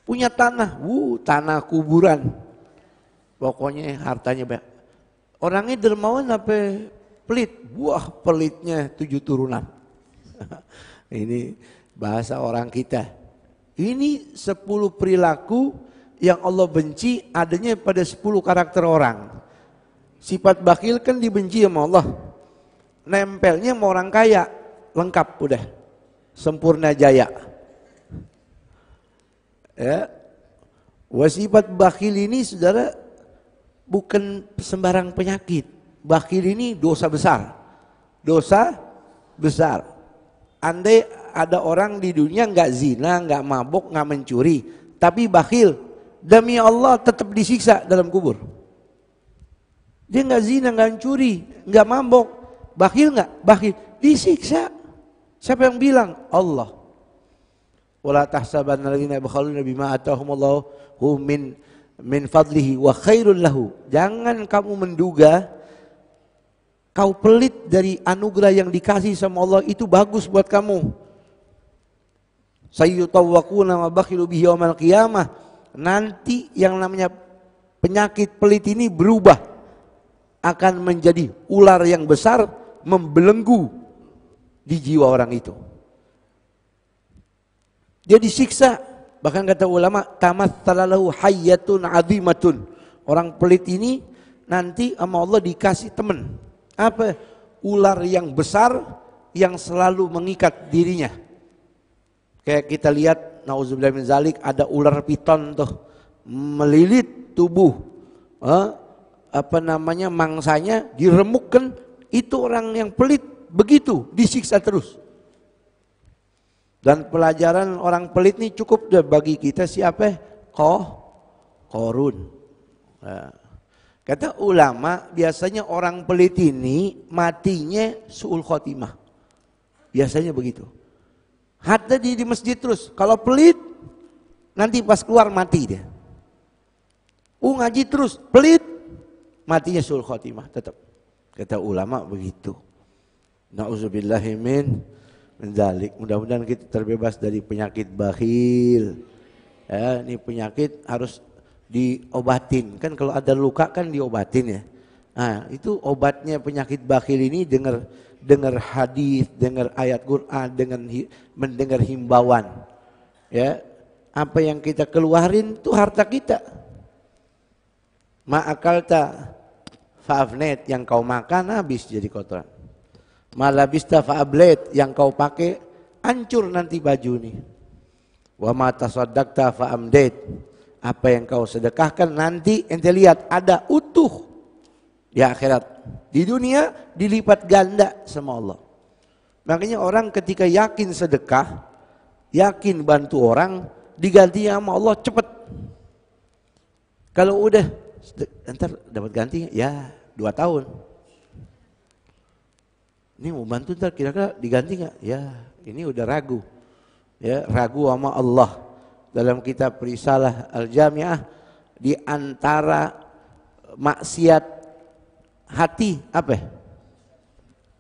[SPEAKER 4] Punya tanah, wuh, tanah kuburan. Pokoknya hartanya banyak. Orangnya dermawan apa pelit? buah pelitnya tujuh turunan. Ini bahasa orang kita. Ini sepuluh perilaku yang Allah benci adanya pada sepuluh karakter orang. Sifat bakil kan dibenci sama Allah. Nempelnya sama orang kaya. Lengkap udah. Sempurna jaya. Ya. Wasifat bakil ini saudara bukan sembarang penyakit. Bakhil ini dosa besar. Dosa besar. Andai ada orang di dunia nggak zina, nggak mabuk, nggak mencuri, tapi bakhil, demi Allah tetap disiksa dalam kubur. Dia nggak zina, nggak mencuri, nggak mabuk, bakhil nggak, bakhil disiksa. Siapa yang bilang? Allah. Wala tahsabanna alladziina yabkhaluna bima hum min min fadlihi wa khairul lahu. Jangan kamu menduga kau pelit dari anugerah yang dikasih sama Allah itu bagus buat kamu. Sayyutawwakuna ma bakhilu bihi yaumal qiyamah. Nanti yang namanya penyakit pelit ini berubah akan menjadi ular yang besar membelenggu di jiwa orang itu. Dia disiksa Bahkan kata ulama, tamat talalahu hayyatun azimatun. Orang pelit ini nanti sama Allah dikasih teman. Apa? Ular yang besar yang selalu mengikat dirinya. Kayak kita lihat, nauzubillah min zalik, ada ular piton tuh melilit tubuh. Eh, apa namanya mangsanya diremukkan itu orang yang pelit begitu disiksa terus dan pelajaran orang pelit ini cukup bagi kita siapa? Koh, korun. Nah. Kata ulama, biasanya orang pelit ini matinya su'ul khotimah. Biasanya begitu. Hatta di, di masjid terus. Kalau pelit, nanti pas keluar mati dia. Uh ngaji terus, pelit, matinya su'ul khotimah tetap. Kata ulama begitu. Na'udzubillahimin zalik. Mudah-mudahan kita terbebas dari penyakit bakhil. Ya, ini penyakit harus diobatin. Kan kalau ada luka kan diobatin ya. Nah, itu obatnya penyakit bakhil ini dengar dengar hadis, dengar ayat Quran, dengan hi, mendengar himbauan. Ya. Apa yang kita keluarin itu harta kita. Ma'akalta fa'afnet yang kau makan habis jadi kotoran. Malah Malabista fa'ablet yang kau pakai hancur nanti baju ini. Wa sodak ta fa'amdet. Apa yang kau sedekahkan nanti ente lihat ada utuh di akhirat. Di dunia dilipat ganda sama Allah. Makanya orang ketika yakin sedekah, yakin bantu orang, diganti sama Allah cepat. Kalau udah, ntar dapat ganti ya dua tahun ini mau bantu ntar kira-kira diganti nggak? Ya, ini udah ragu. Ya, ragu sama Allah. Dalam kita Risalah Al-Jami'ah di antara maksiat hati apa ya?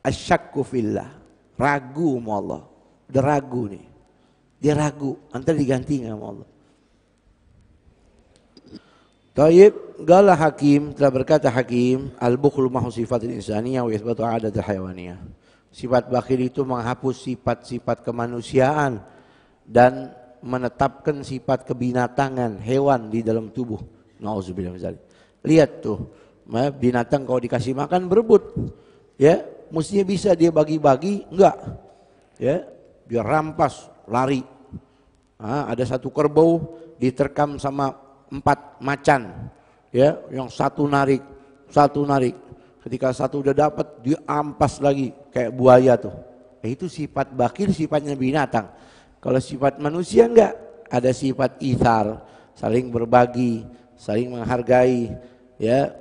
[SPEAKER 4] Asyakku fillah. Ragu sama Allah. Udah ragu nih. Dia ragu, antar diganti nggak sama Allah. Taib gala hakim telah berkata hakim al-bukhlu mahu sifat insaniyah wa isbatu adat hayawaniyah. Sifat bakhil itu menghapus sifat-sifat kemanusiaan dan menetapkan sifat kebinatangan hewan di dalam tubuh. Nauzubillah misalnya. Lihat tuh, binatang kalau dikasih makan berebut. Ya, mestinya bisa dia bagi-bagi, enggak. Ya, dia rampas, lari. Ah, ada satu kerbau diterkam sama empat macan ya yang satu narik satu narik ketika satu udah dapat diampas lagi kayak buaya tuh ya, itu sifat bakir sifatnya binatang kalau sifat manusia enggak ada sifat ithar saling berbagi saling menghargai ya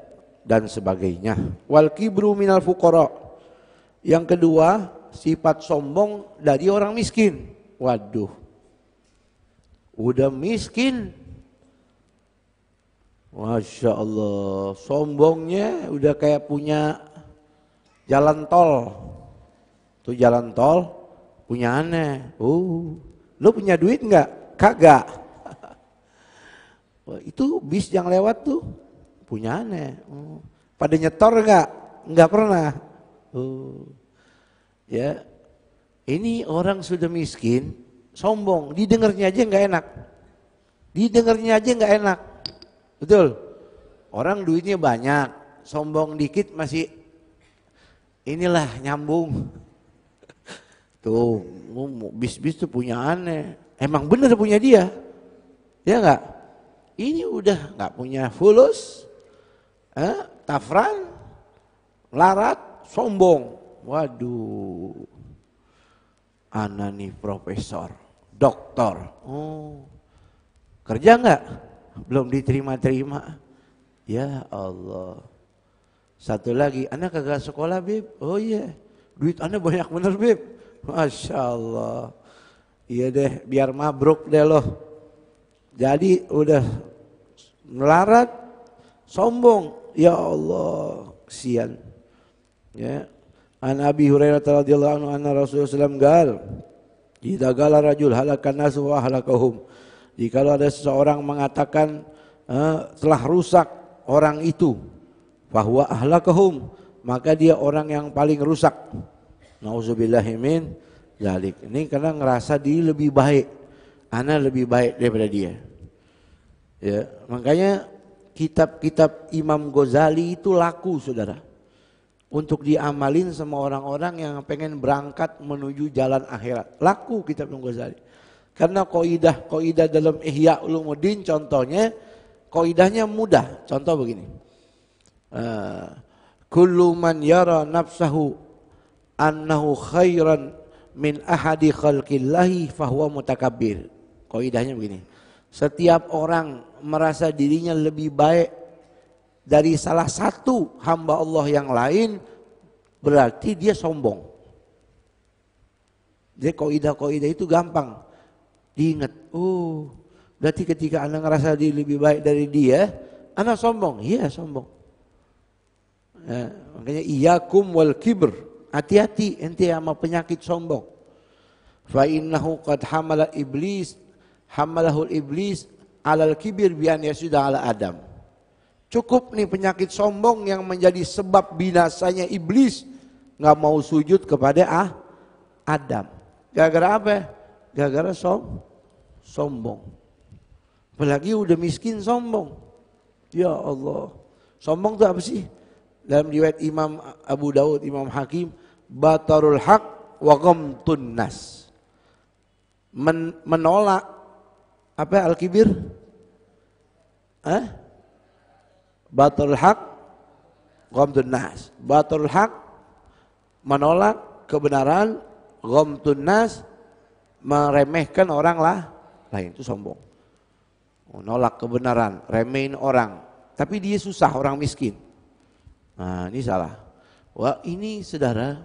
[SPEAKER 4] dan sebagainya wal kibru minal fuqara yang kedua sifat sombong dari orang miskin waduh udah miskin Masya Allah, sombongnya udah kayak punya jalan tol. Tuh jalan tol punya aneh. Uh, lu punya duit nggak? Kagak. Itu bis yang lewat tuh punya aneh. Uh, pada nyetor nggak? Nggak pernah. Uh, ya, ini orang sudah miskin, sombong. Didengarnya aja nggak enak. Didengarnya aja nggak enak Betul. Orang duitnya banyak, sombong dikit masih inilah nyambung. Tuh, bis-bis tuh punya aneh. Emang bener punya dia. Ya enggak? Ini udah enggak punya fulus, eh, tafran, larat, sombong. Waduh. anani profesor, doktor. Oh. Kerja enggak? belum diterima-terima. Ya Allah. Satu lagi, anak kagak sekolah, Bib. Oh iya, yeah. duit anak banyak benar, Bib. Masya Allah. Iya deh, biar mabruk deh loh. Jadi udah melarat, sombong. Ya Allah, kesian. Ya. An Abi Hurairah radhiyallahu anhu anna Rasulullah sallallahu alaihi wasallam gal, "Idza gala rajul halakan nasu wa halakahum." Jikalau ada seseorang mengatakan eh, telah rusak orang itu, bahwa ahlakahum, maka dia orang yang paling rusak. Nauzubillahimin zalik. Ini karena ngerasa diri lebih baik. Ana lebih baik daripada dia. Ya, makanya kitab-kitab Imam Ghazali itu laku saudara. Untuk diamalin sama orang-orang yang pengen berangkat menuju jalan akhirat. Laku kitab Imam Ghazali. Karena koidah-koidah dalam Ihya Ulumuddin contohnya, koidahnya mudah. Contoh begini. Eh, kullu man yara nafsahu annahu khairan min ahadi khalqillahi fahuwa mutakabbir. Koidahnya begini. Setiap orang merasa dirinya lebih baik dari salah satu hamba Allah yang lain, berarti dia sombong. Jadi koidah-koidah itu gampang Ingat, oh, berarti ketika anak ngerasa diri lebih baik dari dia, anak sombong. Iya, sombong. Ya, makanya iyakum wal kibr. Hati-hati ente sama penyakit sombong. Fa innahu qad hamala iblis hamalahul iblis alal kibir bian sudah ala Adam. Cukup nih penyakit sombong yang menjadi sebab binasanya iblis nggak mau sujud kepada ah Adam. Gara-gara apa? Gara-gara sombong sombong. Apalagi udah miskin sombong. Ya Allah. Sombong itu apa sih? Dalam riwayat Imam Abu Daud, Imam Hakim, batarul haq wa ghamtun nas. Men menolak apa al-kibir? Hah? Batarul haq ghamtun nas. Batarul haq menolak kebenaran ghamtun nas meremehkan orang lah lain, itu sombong. menolak oh, kebenaran, remehin orang. Tapi dia susah, orang miskin. Nah ini salah. Wah ini saudara,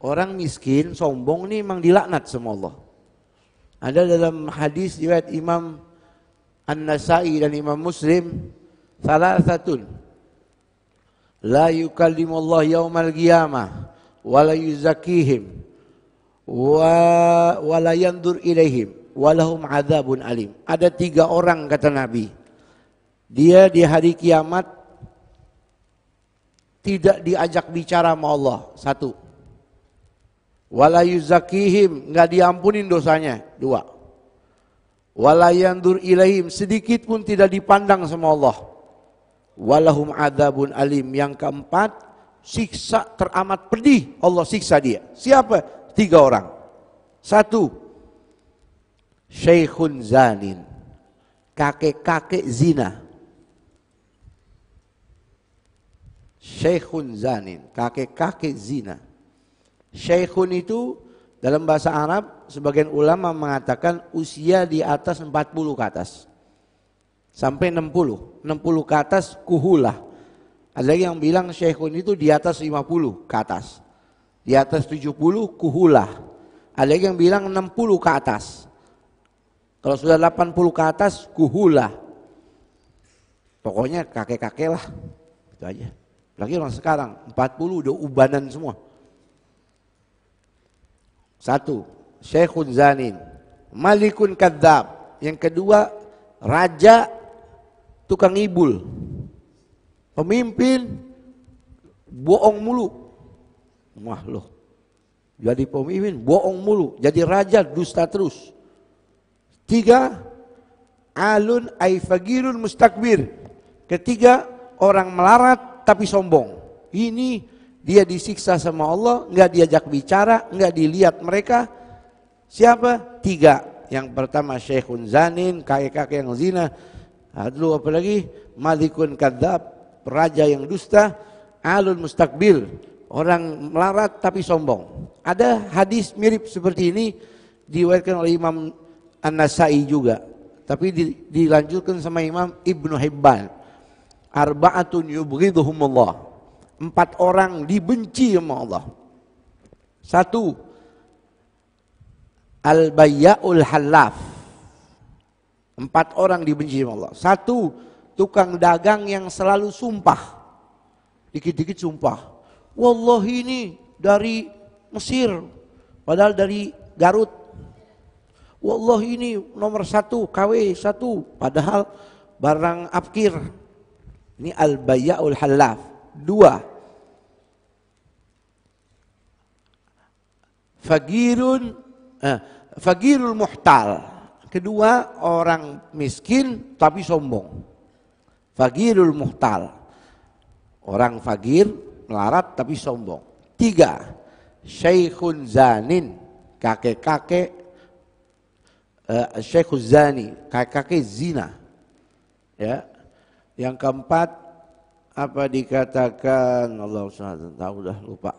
[SPEAKER 4] orang miskin, sombong ini memang dilaknat sama Allah. Ada dalam hadis riwayat Imam An-Nasai dan Imam Muslim, salah satu. La yukallimullah yaumal qiyamah wa la yuzakihim wa, wa la yandur ilaihim walahum adzabun alim. Ada tiga orang kata Nabi. Dia di hari kiamat tidak diajak bicara sama Allah. Satu. Wala yuzakihim, enggak diampunin dosanya. Dua. Wala yandur ilaihim, sedikit pun tidak dipandang sama Allah. Walahum adzabun alim. Yang keempat, siksa teramat pedih. Allah siksa dia. Siapa? Tiga orang. Satu, Syekhun Zanin. Kakek-kakek zina. Syekhun Zanin. Kakek-kakek zina. Syekhun itu dalam bahasa Arab sebagian ulama mengatakan usia di atas 40 ke atas. Sampai 60. 60 ke atas kuhulah. Ada yang bilang syekhun itu di atas 50 ke atas. Di atas 70 kuhulah. Ada yang bilang 60 ke atas. Kalau sudah 80 ke atas kuhulah. Pokoknya kakek-kakek lah. Itu aja. Lagi orang sekarang 40 udah ubanan semua. Satu, Syekhun Zanin, Malikun Kadzab. Yang kedua, raja tukang ibul. Pemimpin bohong mulu. Wah loh. Jadi pemimpin bohong mulu, jadi raja dusta terus. Tiga, alun ay fagirun mustakbir. Ketiga, orang melarat tapi sombong. Ini dia disiksa sama Allah, nggak diajak bicara, nggak dilihat mereka. Siapa? Tiga. Yang pertama Syekhun Zanin, kakek-kakek yang zina. Lalu lagi? Malikun Kadab, raja yang dusta, alun mustakbir, orang melarat tapi sombong. Ada hadis mirip seperti ini diwetkan oleh Imam An-Nasai juga. Tapi dilanjutkan sama Imam Ibnu Hibban. Arba'atun Allah. Empat orang dibenci sama Allah. Satu, Al-Bayya'ul Halaf. Empat orang dibenci sama Allah. Satu, tukang dagang yang selalu sumpah. Dikit-dikit sumpah. Wallahi ini dari Mesir. Padahal dari Garut Wallah ini nomor satu, KW satu. Padahal barang apkir. Ini al-baya'ul halaf. Dua. Fagirun, eh, fagirul muhtal. Kedua, orang miskin tapi sombong. Fagirul muhtal. Orang fagir, melarat tapi sombong. Tiga, syaikhun zanin. Kakek-kakek uh, eh, Syekhuz Zani, kakek zina. Ya. Yang keempat apa dikatakan Allah SWT tahu dah lupa.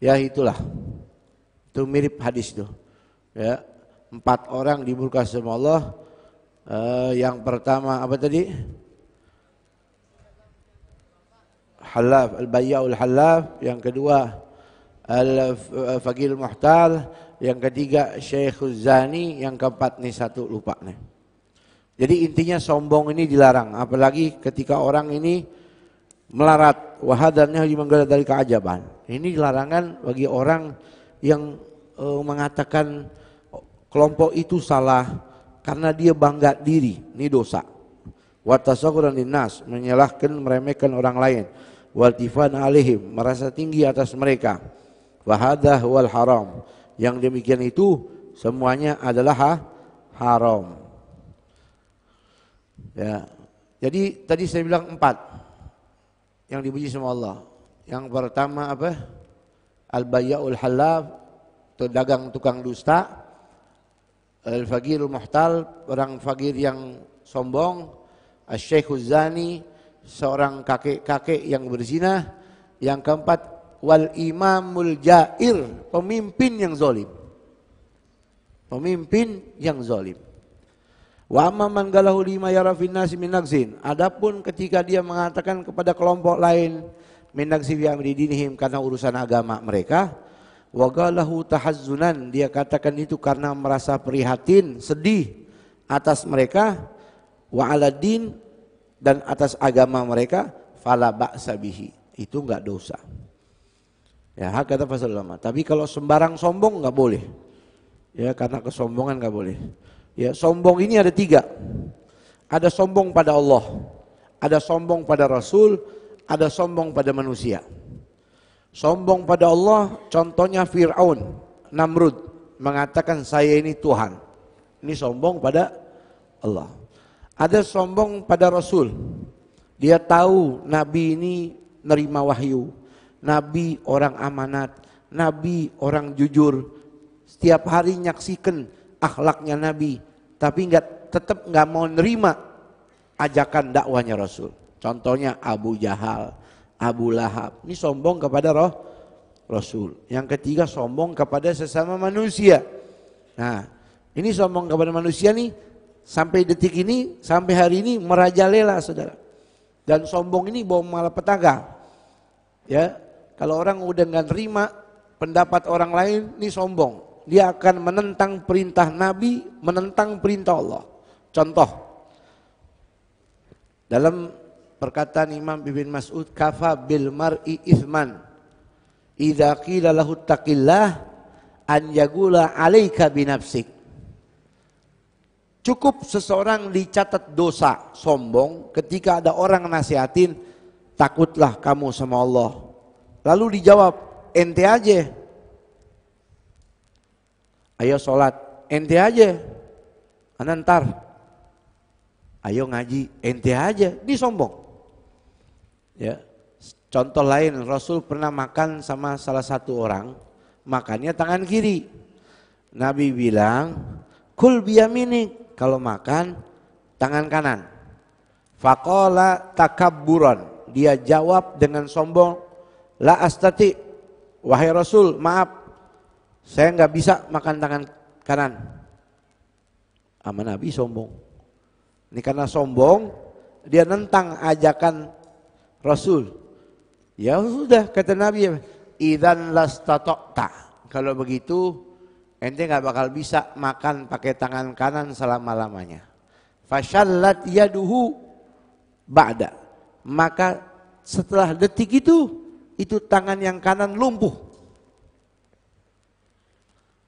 [SPEAKER 4] Ya itulah. Itu mirip hadis itu. Ya. Empat orang dibuka sama Allah. Uh, yang pertama apa tadi? Halaf, al-bayya'ul halaf. Yang kedua al Fagil muhtal yang ketiga Syekh Zani, yang keempat nih satu lupa nih. Jadi intinya sombong ini dilarang, apalagi ketika orang ini melarat, wahadannya menggelar dari keajaiban. Ini larangan bagi orang yang e, mengatakan kelompok itu salah karena dia bangga diri, ini dosa. Watasakuran dinas, menyalahkan, meremehkan orang lain. Waltifan alihim, merasa tinggi atas mereka. Wahadah wal haram yang demikian itu semuanya adalah ha, haram. Ya. Jadi tadi saya bilang empat yang dipuji sama Allah. Yang pertama apa? Al-bayya'ul halal, dagang tukang dusta. Al-fagirul muhtal, orang fagir yang sombong. Asy-syaikhuz zani, seorang kakek-kakek yang berzina. Yang keempat wal imamul jair, pemimpin yang zolim. Pemimpin yang zolim. Wa amman galahu lima yara finnasi minakzin. Adapun ketika dia mengatakan kepada kelompok lain min fi amri dinihim karena urusan agama mereka, wa galahu tahazzunan, dia katakan itu karena merasa prihatin, sedih atas mereka wa aladin dan atas agama mereka fala ba'sa bihi. Itu enggak dosa. Ya hak kata fasal ulama. Tapi kalau sembarang sombong nggak boleh. Ya karena kesombongan nggak boleh. Ya sombong ini ada tiga. Ada sombong pada Allah, ada sombong pada Rasul, ada sombong pada manusia. Sombong pada Allah, contohnya Fir'aun, Namrud, mengatakan saya ini Tuhan. Ini sombong pada Allah. Ada sombong pada Rasul. Dia tahu Nabi ini nerima wahyu. Nabi orang amanat, Nabi orang jujur. Setiap hari nyaksikan akhlaknya Nabi, tapi nggak tetap nggak mau nerima ajakan dakwahnya Rasul. Contohnya Abu Jahal, Abu Lahab. Ini sombong kepada roh Rasul. Yang ketiga sombong kepada sesama manusia. Nah, ini sombong kepada manusia nih sampai detik ini, sampai hari ini merajalela saudara. Dan sombong ini bawa malapetaka. Ya, kalau orang udah nggak terima pendapat orang lain, ini sombong. Dia akan menentang perintah Nabi, menentang perintah Allah. Contoh, dalam perkataan Imam Ibn Mas'ud, kafa bil mar'i ithman. idha qila lahu taqillah an yagula 'alaika binafsik. Cukup seseorang dicatat dosa sombong ketika ada orang nasihatin takutlah kamu sama Allah Lalu dijawab, ente aja. Ayo sholat, ente aja. Anda ntar. Ayo ngaji, ente aja. Disombong. Ya. Contoh lain, Rasul pernah makan sama salah satu orang, makannya tangan kiri. Nabi bilang, kul ini kalau makan tangan kanan. Fakola takaburon, dia jawab dengan sombong, La astati, wahai Rasul, maaf, saya nggak bisa makan tangan kanan. aman Nabi sombong. Ini karena sombong, dia nentang ajakan Rasul. Ya sudah, kata Nabi, idan lastatokta. Kalau begitu, ente nggak bakal bisa makan pakai tangan kanan selama-lamanya. Fashallat yaduhu ba'da. Maka setelah detik itu, itu tangan yang kanan lumpuh.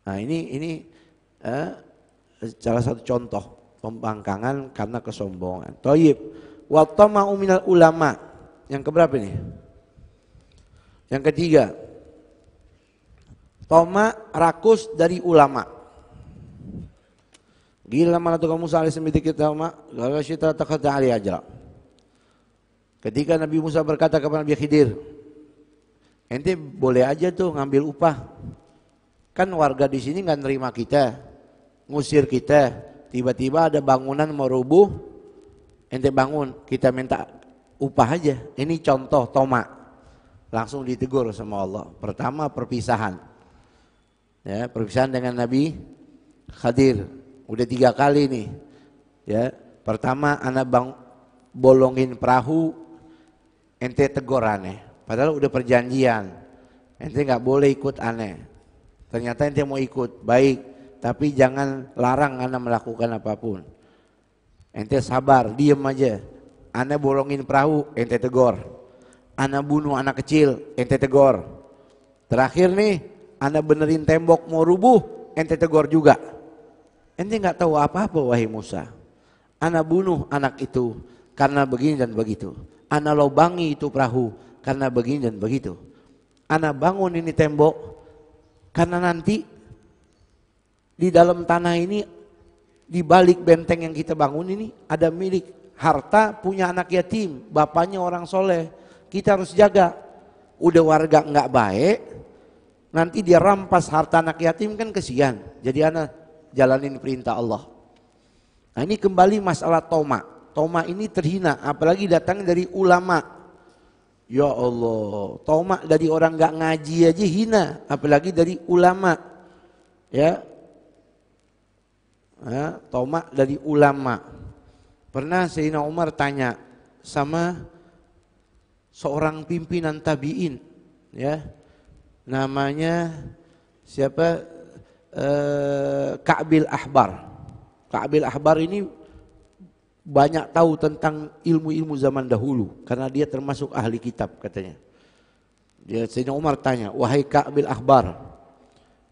[SPEAKER 4] Nah ini ini eh, salah satu contoh pembangkangan karena kesombongan. Toyib, watoma uminal ulama yang keberapa ini? Yang ketiga, toma rakus dari ulama. Gila mana tukang Musa alaihi sedikit kita ma gagal syita takhata ali ajra. Ketika Nabi Musa berkata kepada Nabi Khidir, ente boleh aja tuh ngambil upah kan warga di sini nggak nerima kita ngusir kita tiba-tiba ada bangunan mau rubuh ente bangun kita minta upah aja ini contoh toma langsung ditegur sama Allah pertama perpisahan ya perpisahan dengan Nabi Khadir udah tiga kali nih ya pertama anak bang bolongin perahu ente tegoran Padahal udah perjanjian. Ente nggak boleh ikut aneh. Ternyata ente mau ikut, baik. Tapi jangan larang anak melakukan apapun. Ente sabar, diem aja. Anak bolongin perahu, ente tegor. Anak bunuh anak kecil, ente tegor. Terakhir nih, anak benerin tembok mau rubuh, ente tegor juga. Ente nggak tahu apa-apa wahai Musa. Anak bunuh anak itu karena begini dan begitu. Anak lobangi itu perahu karena begini dan begitu. Anak bangun ini tembok karena nanti di dalam tanah ini di balik benteng yang kita bangun ini ada milik harta punya anak yatim, bapaknya orang soleh. Kita harus jaga. Udah warga nggak baik, nanti dia rampas harta anak yatim kan kesian. Jadi anak jalanin perintah Allah. Nah ini kembali masalah toma. Toma ini terhina, apalagi datang dari ulama Ya Allah, tomak dari orang nggak ngaji aja hina, apalagi dari ulama. Ya. ya tomak dari ulama. Pernah Sayyidina Umar tanya sama seorang pimpinan tabi'in, ya. Namanya siapa? E, Ka'bil Ahbar. Ka'bil Ahbar ini banyak tahu tentang ilmu-ilmu zaman dahulu karena dia termasuk ahli kitab katanya. Dia Sayyidina Umar tanya, "Wahai Ka'bil Akhbar,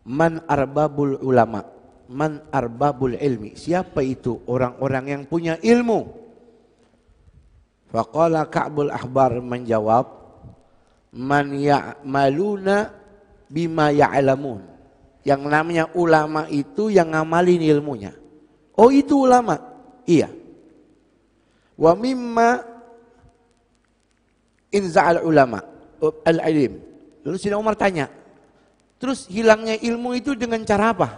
[SPEAKER 4] man arbabul ulama? Man arbabul ilmi? Siapa itu orang-orang yang punya ilmu?" Faqala Ka'bul Ahbar menjawab, "Man ya'maluna bima ya'lamun." Yang namanya ulama itu yang ngamalin ilmunya. Oh, itu ulama. Iya. Wa mimma inza'al ulama uh, al-ilim. Lalu Sina Umar tanya, terus hilangnya ilmu itu dengan cara apa?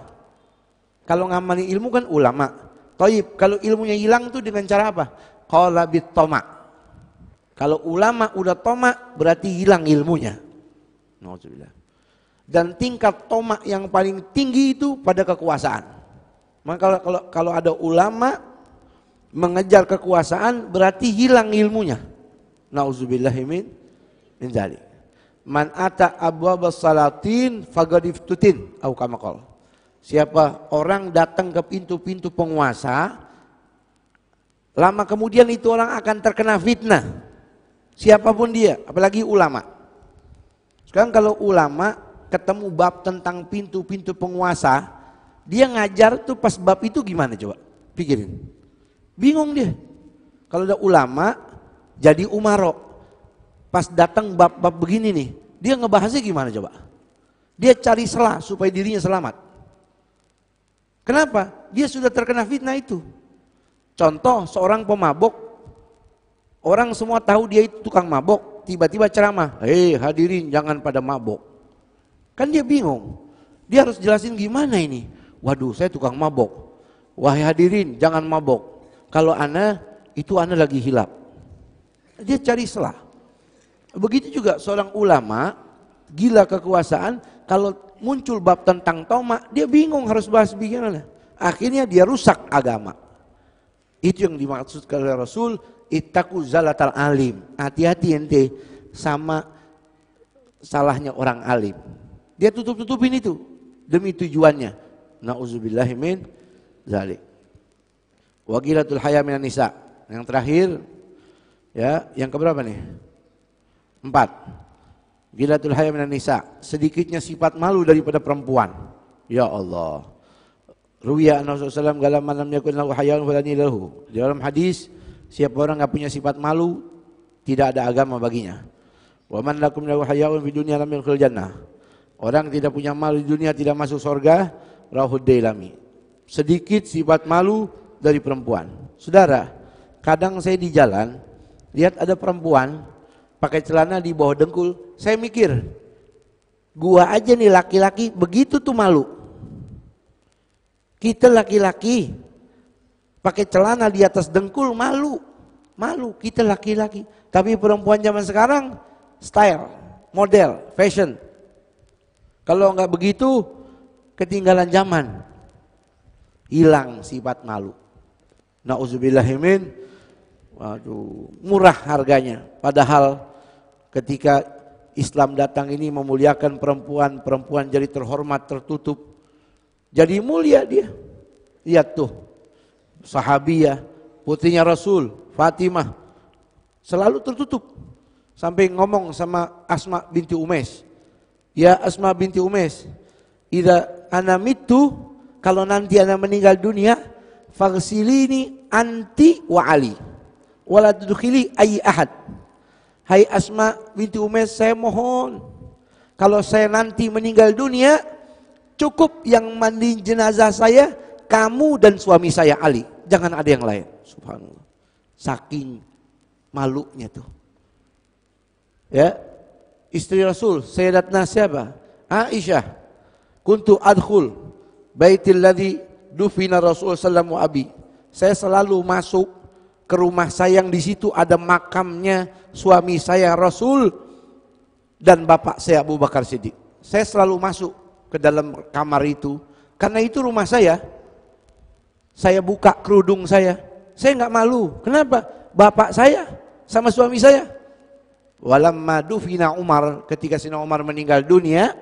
[SPEAKER 4] Kalau ngamali ilmu kan ulama. Toib, kalau ilmunya hilang tuh dengan cara apa? Qala bit tomak Kalau ulama udah toma berarti hilang ilmunya. Nauzubillah. Dan tingkat toma yang paling tinggi itu pada kekuasaan. Maka kalau kalau, kalau ada ulama mengejar kekuasaan berarti hilang ilmunya. Nauzubillahimin min dzalik. Man ata basalatin salatin fagadiftutin au kama Siapa orang datang ke pintu-pintu penguasa, lama kemudian itu orang akan terkena fitnah. Siapapun dia, apalagi ulama. Sekarang kalau ulama ketemu bab tentang pintu-pintu penguasa, dia ngajar tuh pas bab itu gimana coba? Pikirin. Bingung dia. Kalau udah ulama jadi umarok Pas datang bab-bab begini nih, dia ngebahasnya gimana coba? Dia cari selah supaya dirinya selamat. Kenapa? Dia sudah terkena fitnah itu. Contoh seorang pemabok, orang semua tahu dia itu tukang mabok, tiba-tiba ceramah, "Hei, hadirin jangan pada mabok." Kan dia bingung. Dia harus jelasin gimana ini. Waduh, saya tukang mabok. Wahai hadirin, jangan mabok kalau ana itu ana lagi hilap. Dia cari selah. Begitu juga seorang ulama gila kekuasaan kalau muncul bab tentang Toma dia bingung harus bahas bagaimana. Akhirnya dia rusak agama. Itu yang dimaksud oleh Rasul ittaku zalatal alim. Hati-hati ente sama salahnya orang alim. Dia tutup-tutupin itu demi tujuannya. Nauzubillahimin zalik. Wagilatul haya minan nisa. Yang terakhir ya, yang keberapa nih? Empat. Gilatul haya minan nisa, sedikitnya sifat malu daripada perempuan. Ya Allah. Ruya Nabi sallallahu alaihi wasallam yakun lahu hayaun falani Di dalam hadis, siapa orang enggak punya sifat malu, tidak ada agama baginya. Wa man lakum lahu hayaun fi dunya lam yadkhul jannah. Orang tidak punya malu di dunia tidak masuk surga, Rahud Dailami. Sedikit sifat malu dari perempuan. Saudara, kadang saya di jalan lihat ada perempuan pakai celana di bawah dengkul, saya mikir gua aja nih laki-laki begitu tuh malu. Kita laki-laki pakai celana di atas dengkul malu. Malu kita laki-laki. Tapi perempuan zaman sekarang style, model, fashion. Kalau nggak begitu ketinggalan zaman. Hilang sifat malu. Na'udzubillahimin. Waduh, murah harganya. Padahal ketika Islam datang ini memuliakan perempuan, perempuan jadi terhormat, tertutup. Jadi mulia dia. Lihat tuh, sahabiah, putrinya Rasul, Fatimah. Selalu tertutup. Sampai ngomong sama Asma binti Umes. Ya Asma binti Umes, Ida itu kalau nanti anak meninggal dunia, Fagsilini anti wa Ali. Wala tudkhili ayi ahad. Hai Asma binti Umes, saya mohon kalau saya nanti meninggal dunia cukup yang mandi jenazah saya kamu dan suami saya Ali jangan ada yang lain subhanallah saking malunya tuh ya istri Rasul Sayyidatna siapa Aisyah kuntu adkhul baitil ladzi Dufina Rasul Sallallahu Abi. Saya selalu masuk ke rumah saya yang di situ ada makamnya suami saya Rasul dan bapak saya Abu Bakar Siddiq. Saya selalu masuk ke dalam kamar itu karena itu rumah saya. Saya buka kerudung saya. Saya enggak malu. Kenapa? Bapak saya sama suami saya. Walamma dufina Umar ketika Sina Umar meninggal dunia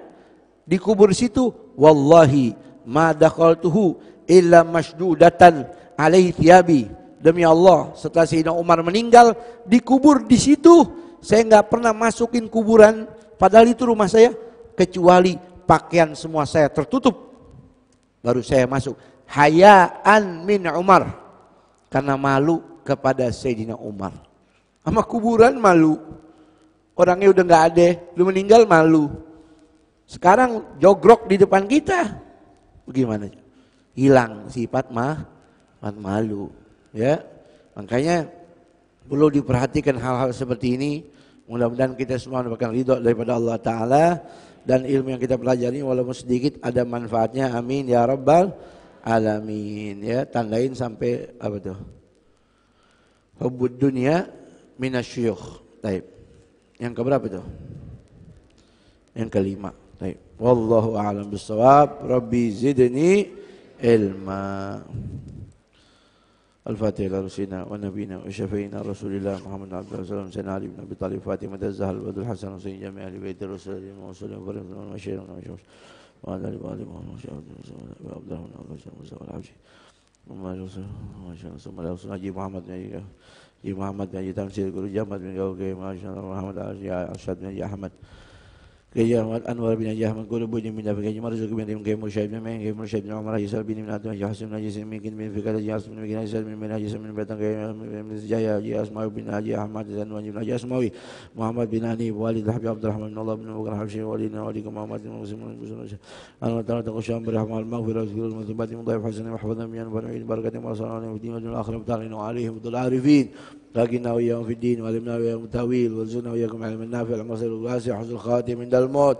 [SPEAKER 4] dikubur situ wallahi ma dakhaltuhu illa masdudatan alaihi thiyabi. Demi Allah, setelah Sayyidina Umar meninggal, dikubur di situ. Saya nggak pernah masukin kuburan, padahal itu rumah saya, kecuali pakaian semua saya tertutup. Baru saya masuk. Hayaan min Umar. Karena malu kepada Sayyidina Umar. Sama kuburan malu. Orangnya udah nggak ada, lu meninggal malu. Sekarang jogrok di depan kita, Bagaimana? Hilang sifat mah, mat malu. Ya, makanya perlu diperhatikan hal-hal seperti ini. Mudah-mudahan kita semua mendapatkan ridho daripada Allah Ta'ala dan ilmu yang kita pelajari walaupun sedikit ada manfaatnya. Amin ya Rabbal Alamin. Ya, tandain sampai apa tuh? Hubud dunia minasyuh. Taib. Yang keberapa itu? Yang kelima. والله أعلم بالصواب ربي زدني علما الفاتحة إلى ونبينا وشفينا رسول الله محمد عبد الله وسلم سيدنا علي بن أبي طالب مدى الزهر بدر الحسن وسيدنا جميع أهل بيت الرسول الذين من وفرحوا من والمشير وعلى وعلى الله وعلى الله وعلى الله وعلى الله وعلى الله وعلى الله وعلى الله وعلى الله وعلى الله وعلى الله وعلى الله وعلى الله وعلى الله وعلى الله وعلى الله محمد أجيب أشهد من أحمد غيا أنور بن نجاح من قلوب وجه من دفع غيا مرزق بن ريم غيا مرشد بن مين غيا مرشد بن عمر يسار بن من عدوان يحسن من جسم من كن بن فكرة ياسم من كن يسار من من جسم من بيتان غيا من جايا جي أسماء بن أجي أحمد زنوان بن أجي أسماوي محمد بن هني والد حبيب عبد الرحمن بن الله بن مقر حبشي ولينا وليكم محمد بن مسلم بن مسلم أنا تعالى تقشام برحمة المغفرة وذكر المثبات من ضيف حسن وحفظهم من بنعين بركة مرسلان ودين الآخر بتاعنا عليهم العارفين لاقينا وياهم في الدين وعلمنا وياهم التأويل وارزقنا وياكم علم النافع المصير الواسع حسن الخاتم عند الموت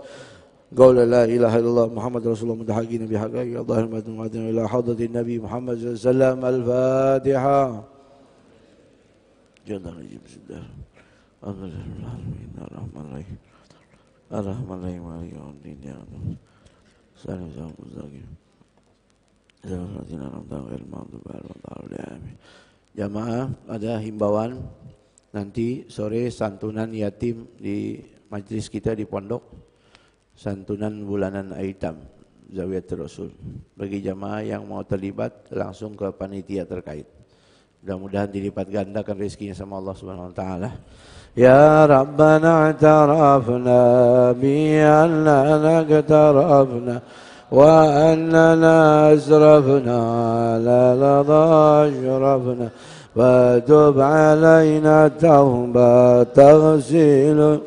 [SPEAKER 4] قول لا إله إلا الله محمد رسول الله متحقين بحقائق الظاهر المتن إلى حضرة النبي محمد صلى الله عليه وسلم الفاتحة جل نجيب سيدنا الحمد لله رب العالمين الرحمن الرحيم الرحمن الرحيم مالك يوم الدين يا رب سالم سالم مستقيم سالم سالم غير المغضوب عليهم ولا الضالين آمين Jamaah ada himbauan nanti sore santunan yatim di majelis kita di pondok. Santunan bulanan Aitam zawiat Rasul. Bagi jamaah yang mau terlibat langsung ke panitia terkait. Mudah-mudahan dilipat gandakan rezekinya sama Allah Subhanahu wa taala.
[SPEAKER 3] يا ya وأننا أسرفنا على لظى أشرفنا فتب علينا توبة تغسيل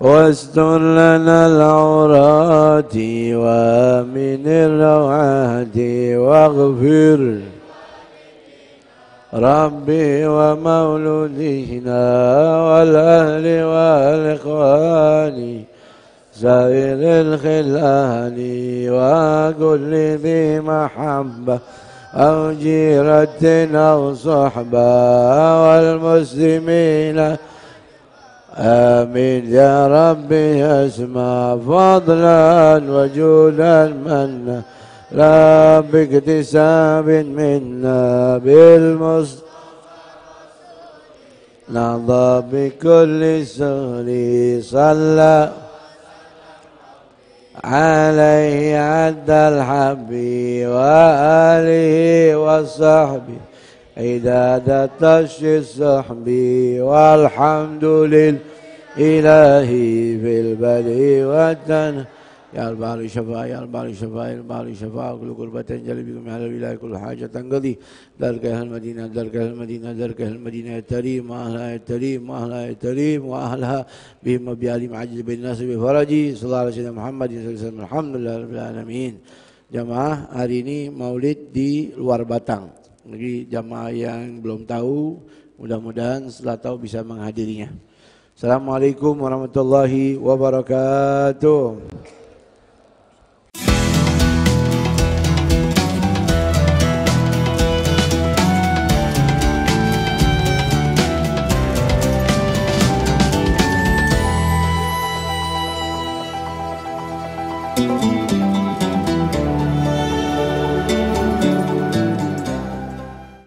[SPEAKER 3] واستر لنا العورات ومن الروعات واغفر ربي ومولودينا والأهل والإخوان زائر الخلان وكل ذي محبة أو جيرة أو صحبة والمسلمين آمين يا ربي اسمع فضلا وجودا منا لا
[SPEAKER 4] باكتساب منا بالمصطفى
[SPEAKER 3] نضى بكل سهر صلى عليه عد الحبي
[SPEAKER 4] وآله وصحبي عداد تش السحب والحمد لله في البلي والتنهي yal bari shafa yal bari shafa yal bari shafa kullu qurbatan jalib bikum ya rabbi la kullu hajatan qadi dar kahal madina dar kahal madina dar kahal madina tari ma la tari ma la tari wa ahlaha bi ma bi ali ma'ajil bin nas bi faraji sallallahu alaihi muhammad sallallahu alaihi alhamdulillah rabbil alamin jamaah hari ini maulid di luar batang jadi jamaah yang belum tahu mudah-mudahan setelah tahu bisa menghadirinya Assalamualaikum warahmatullahi wabarakatuh.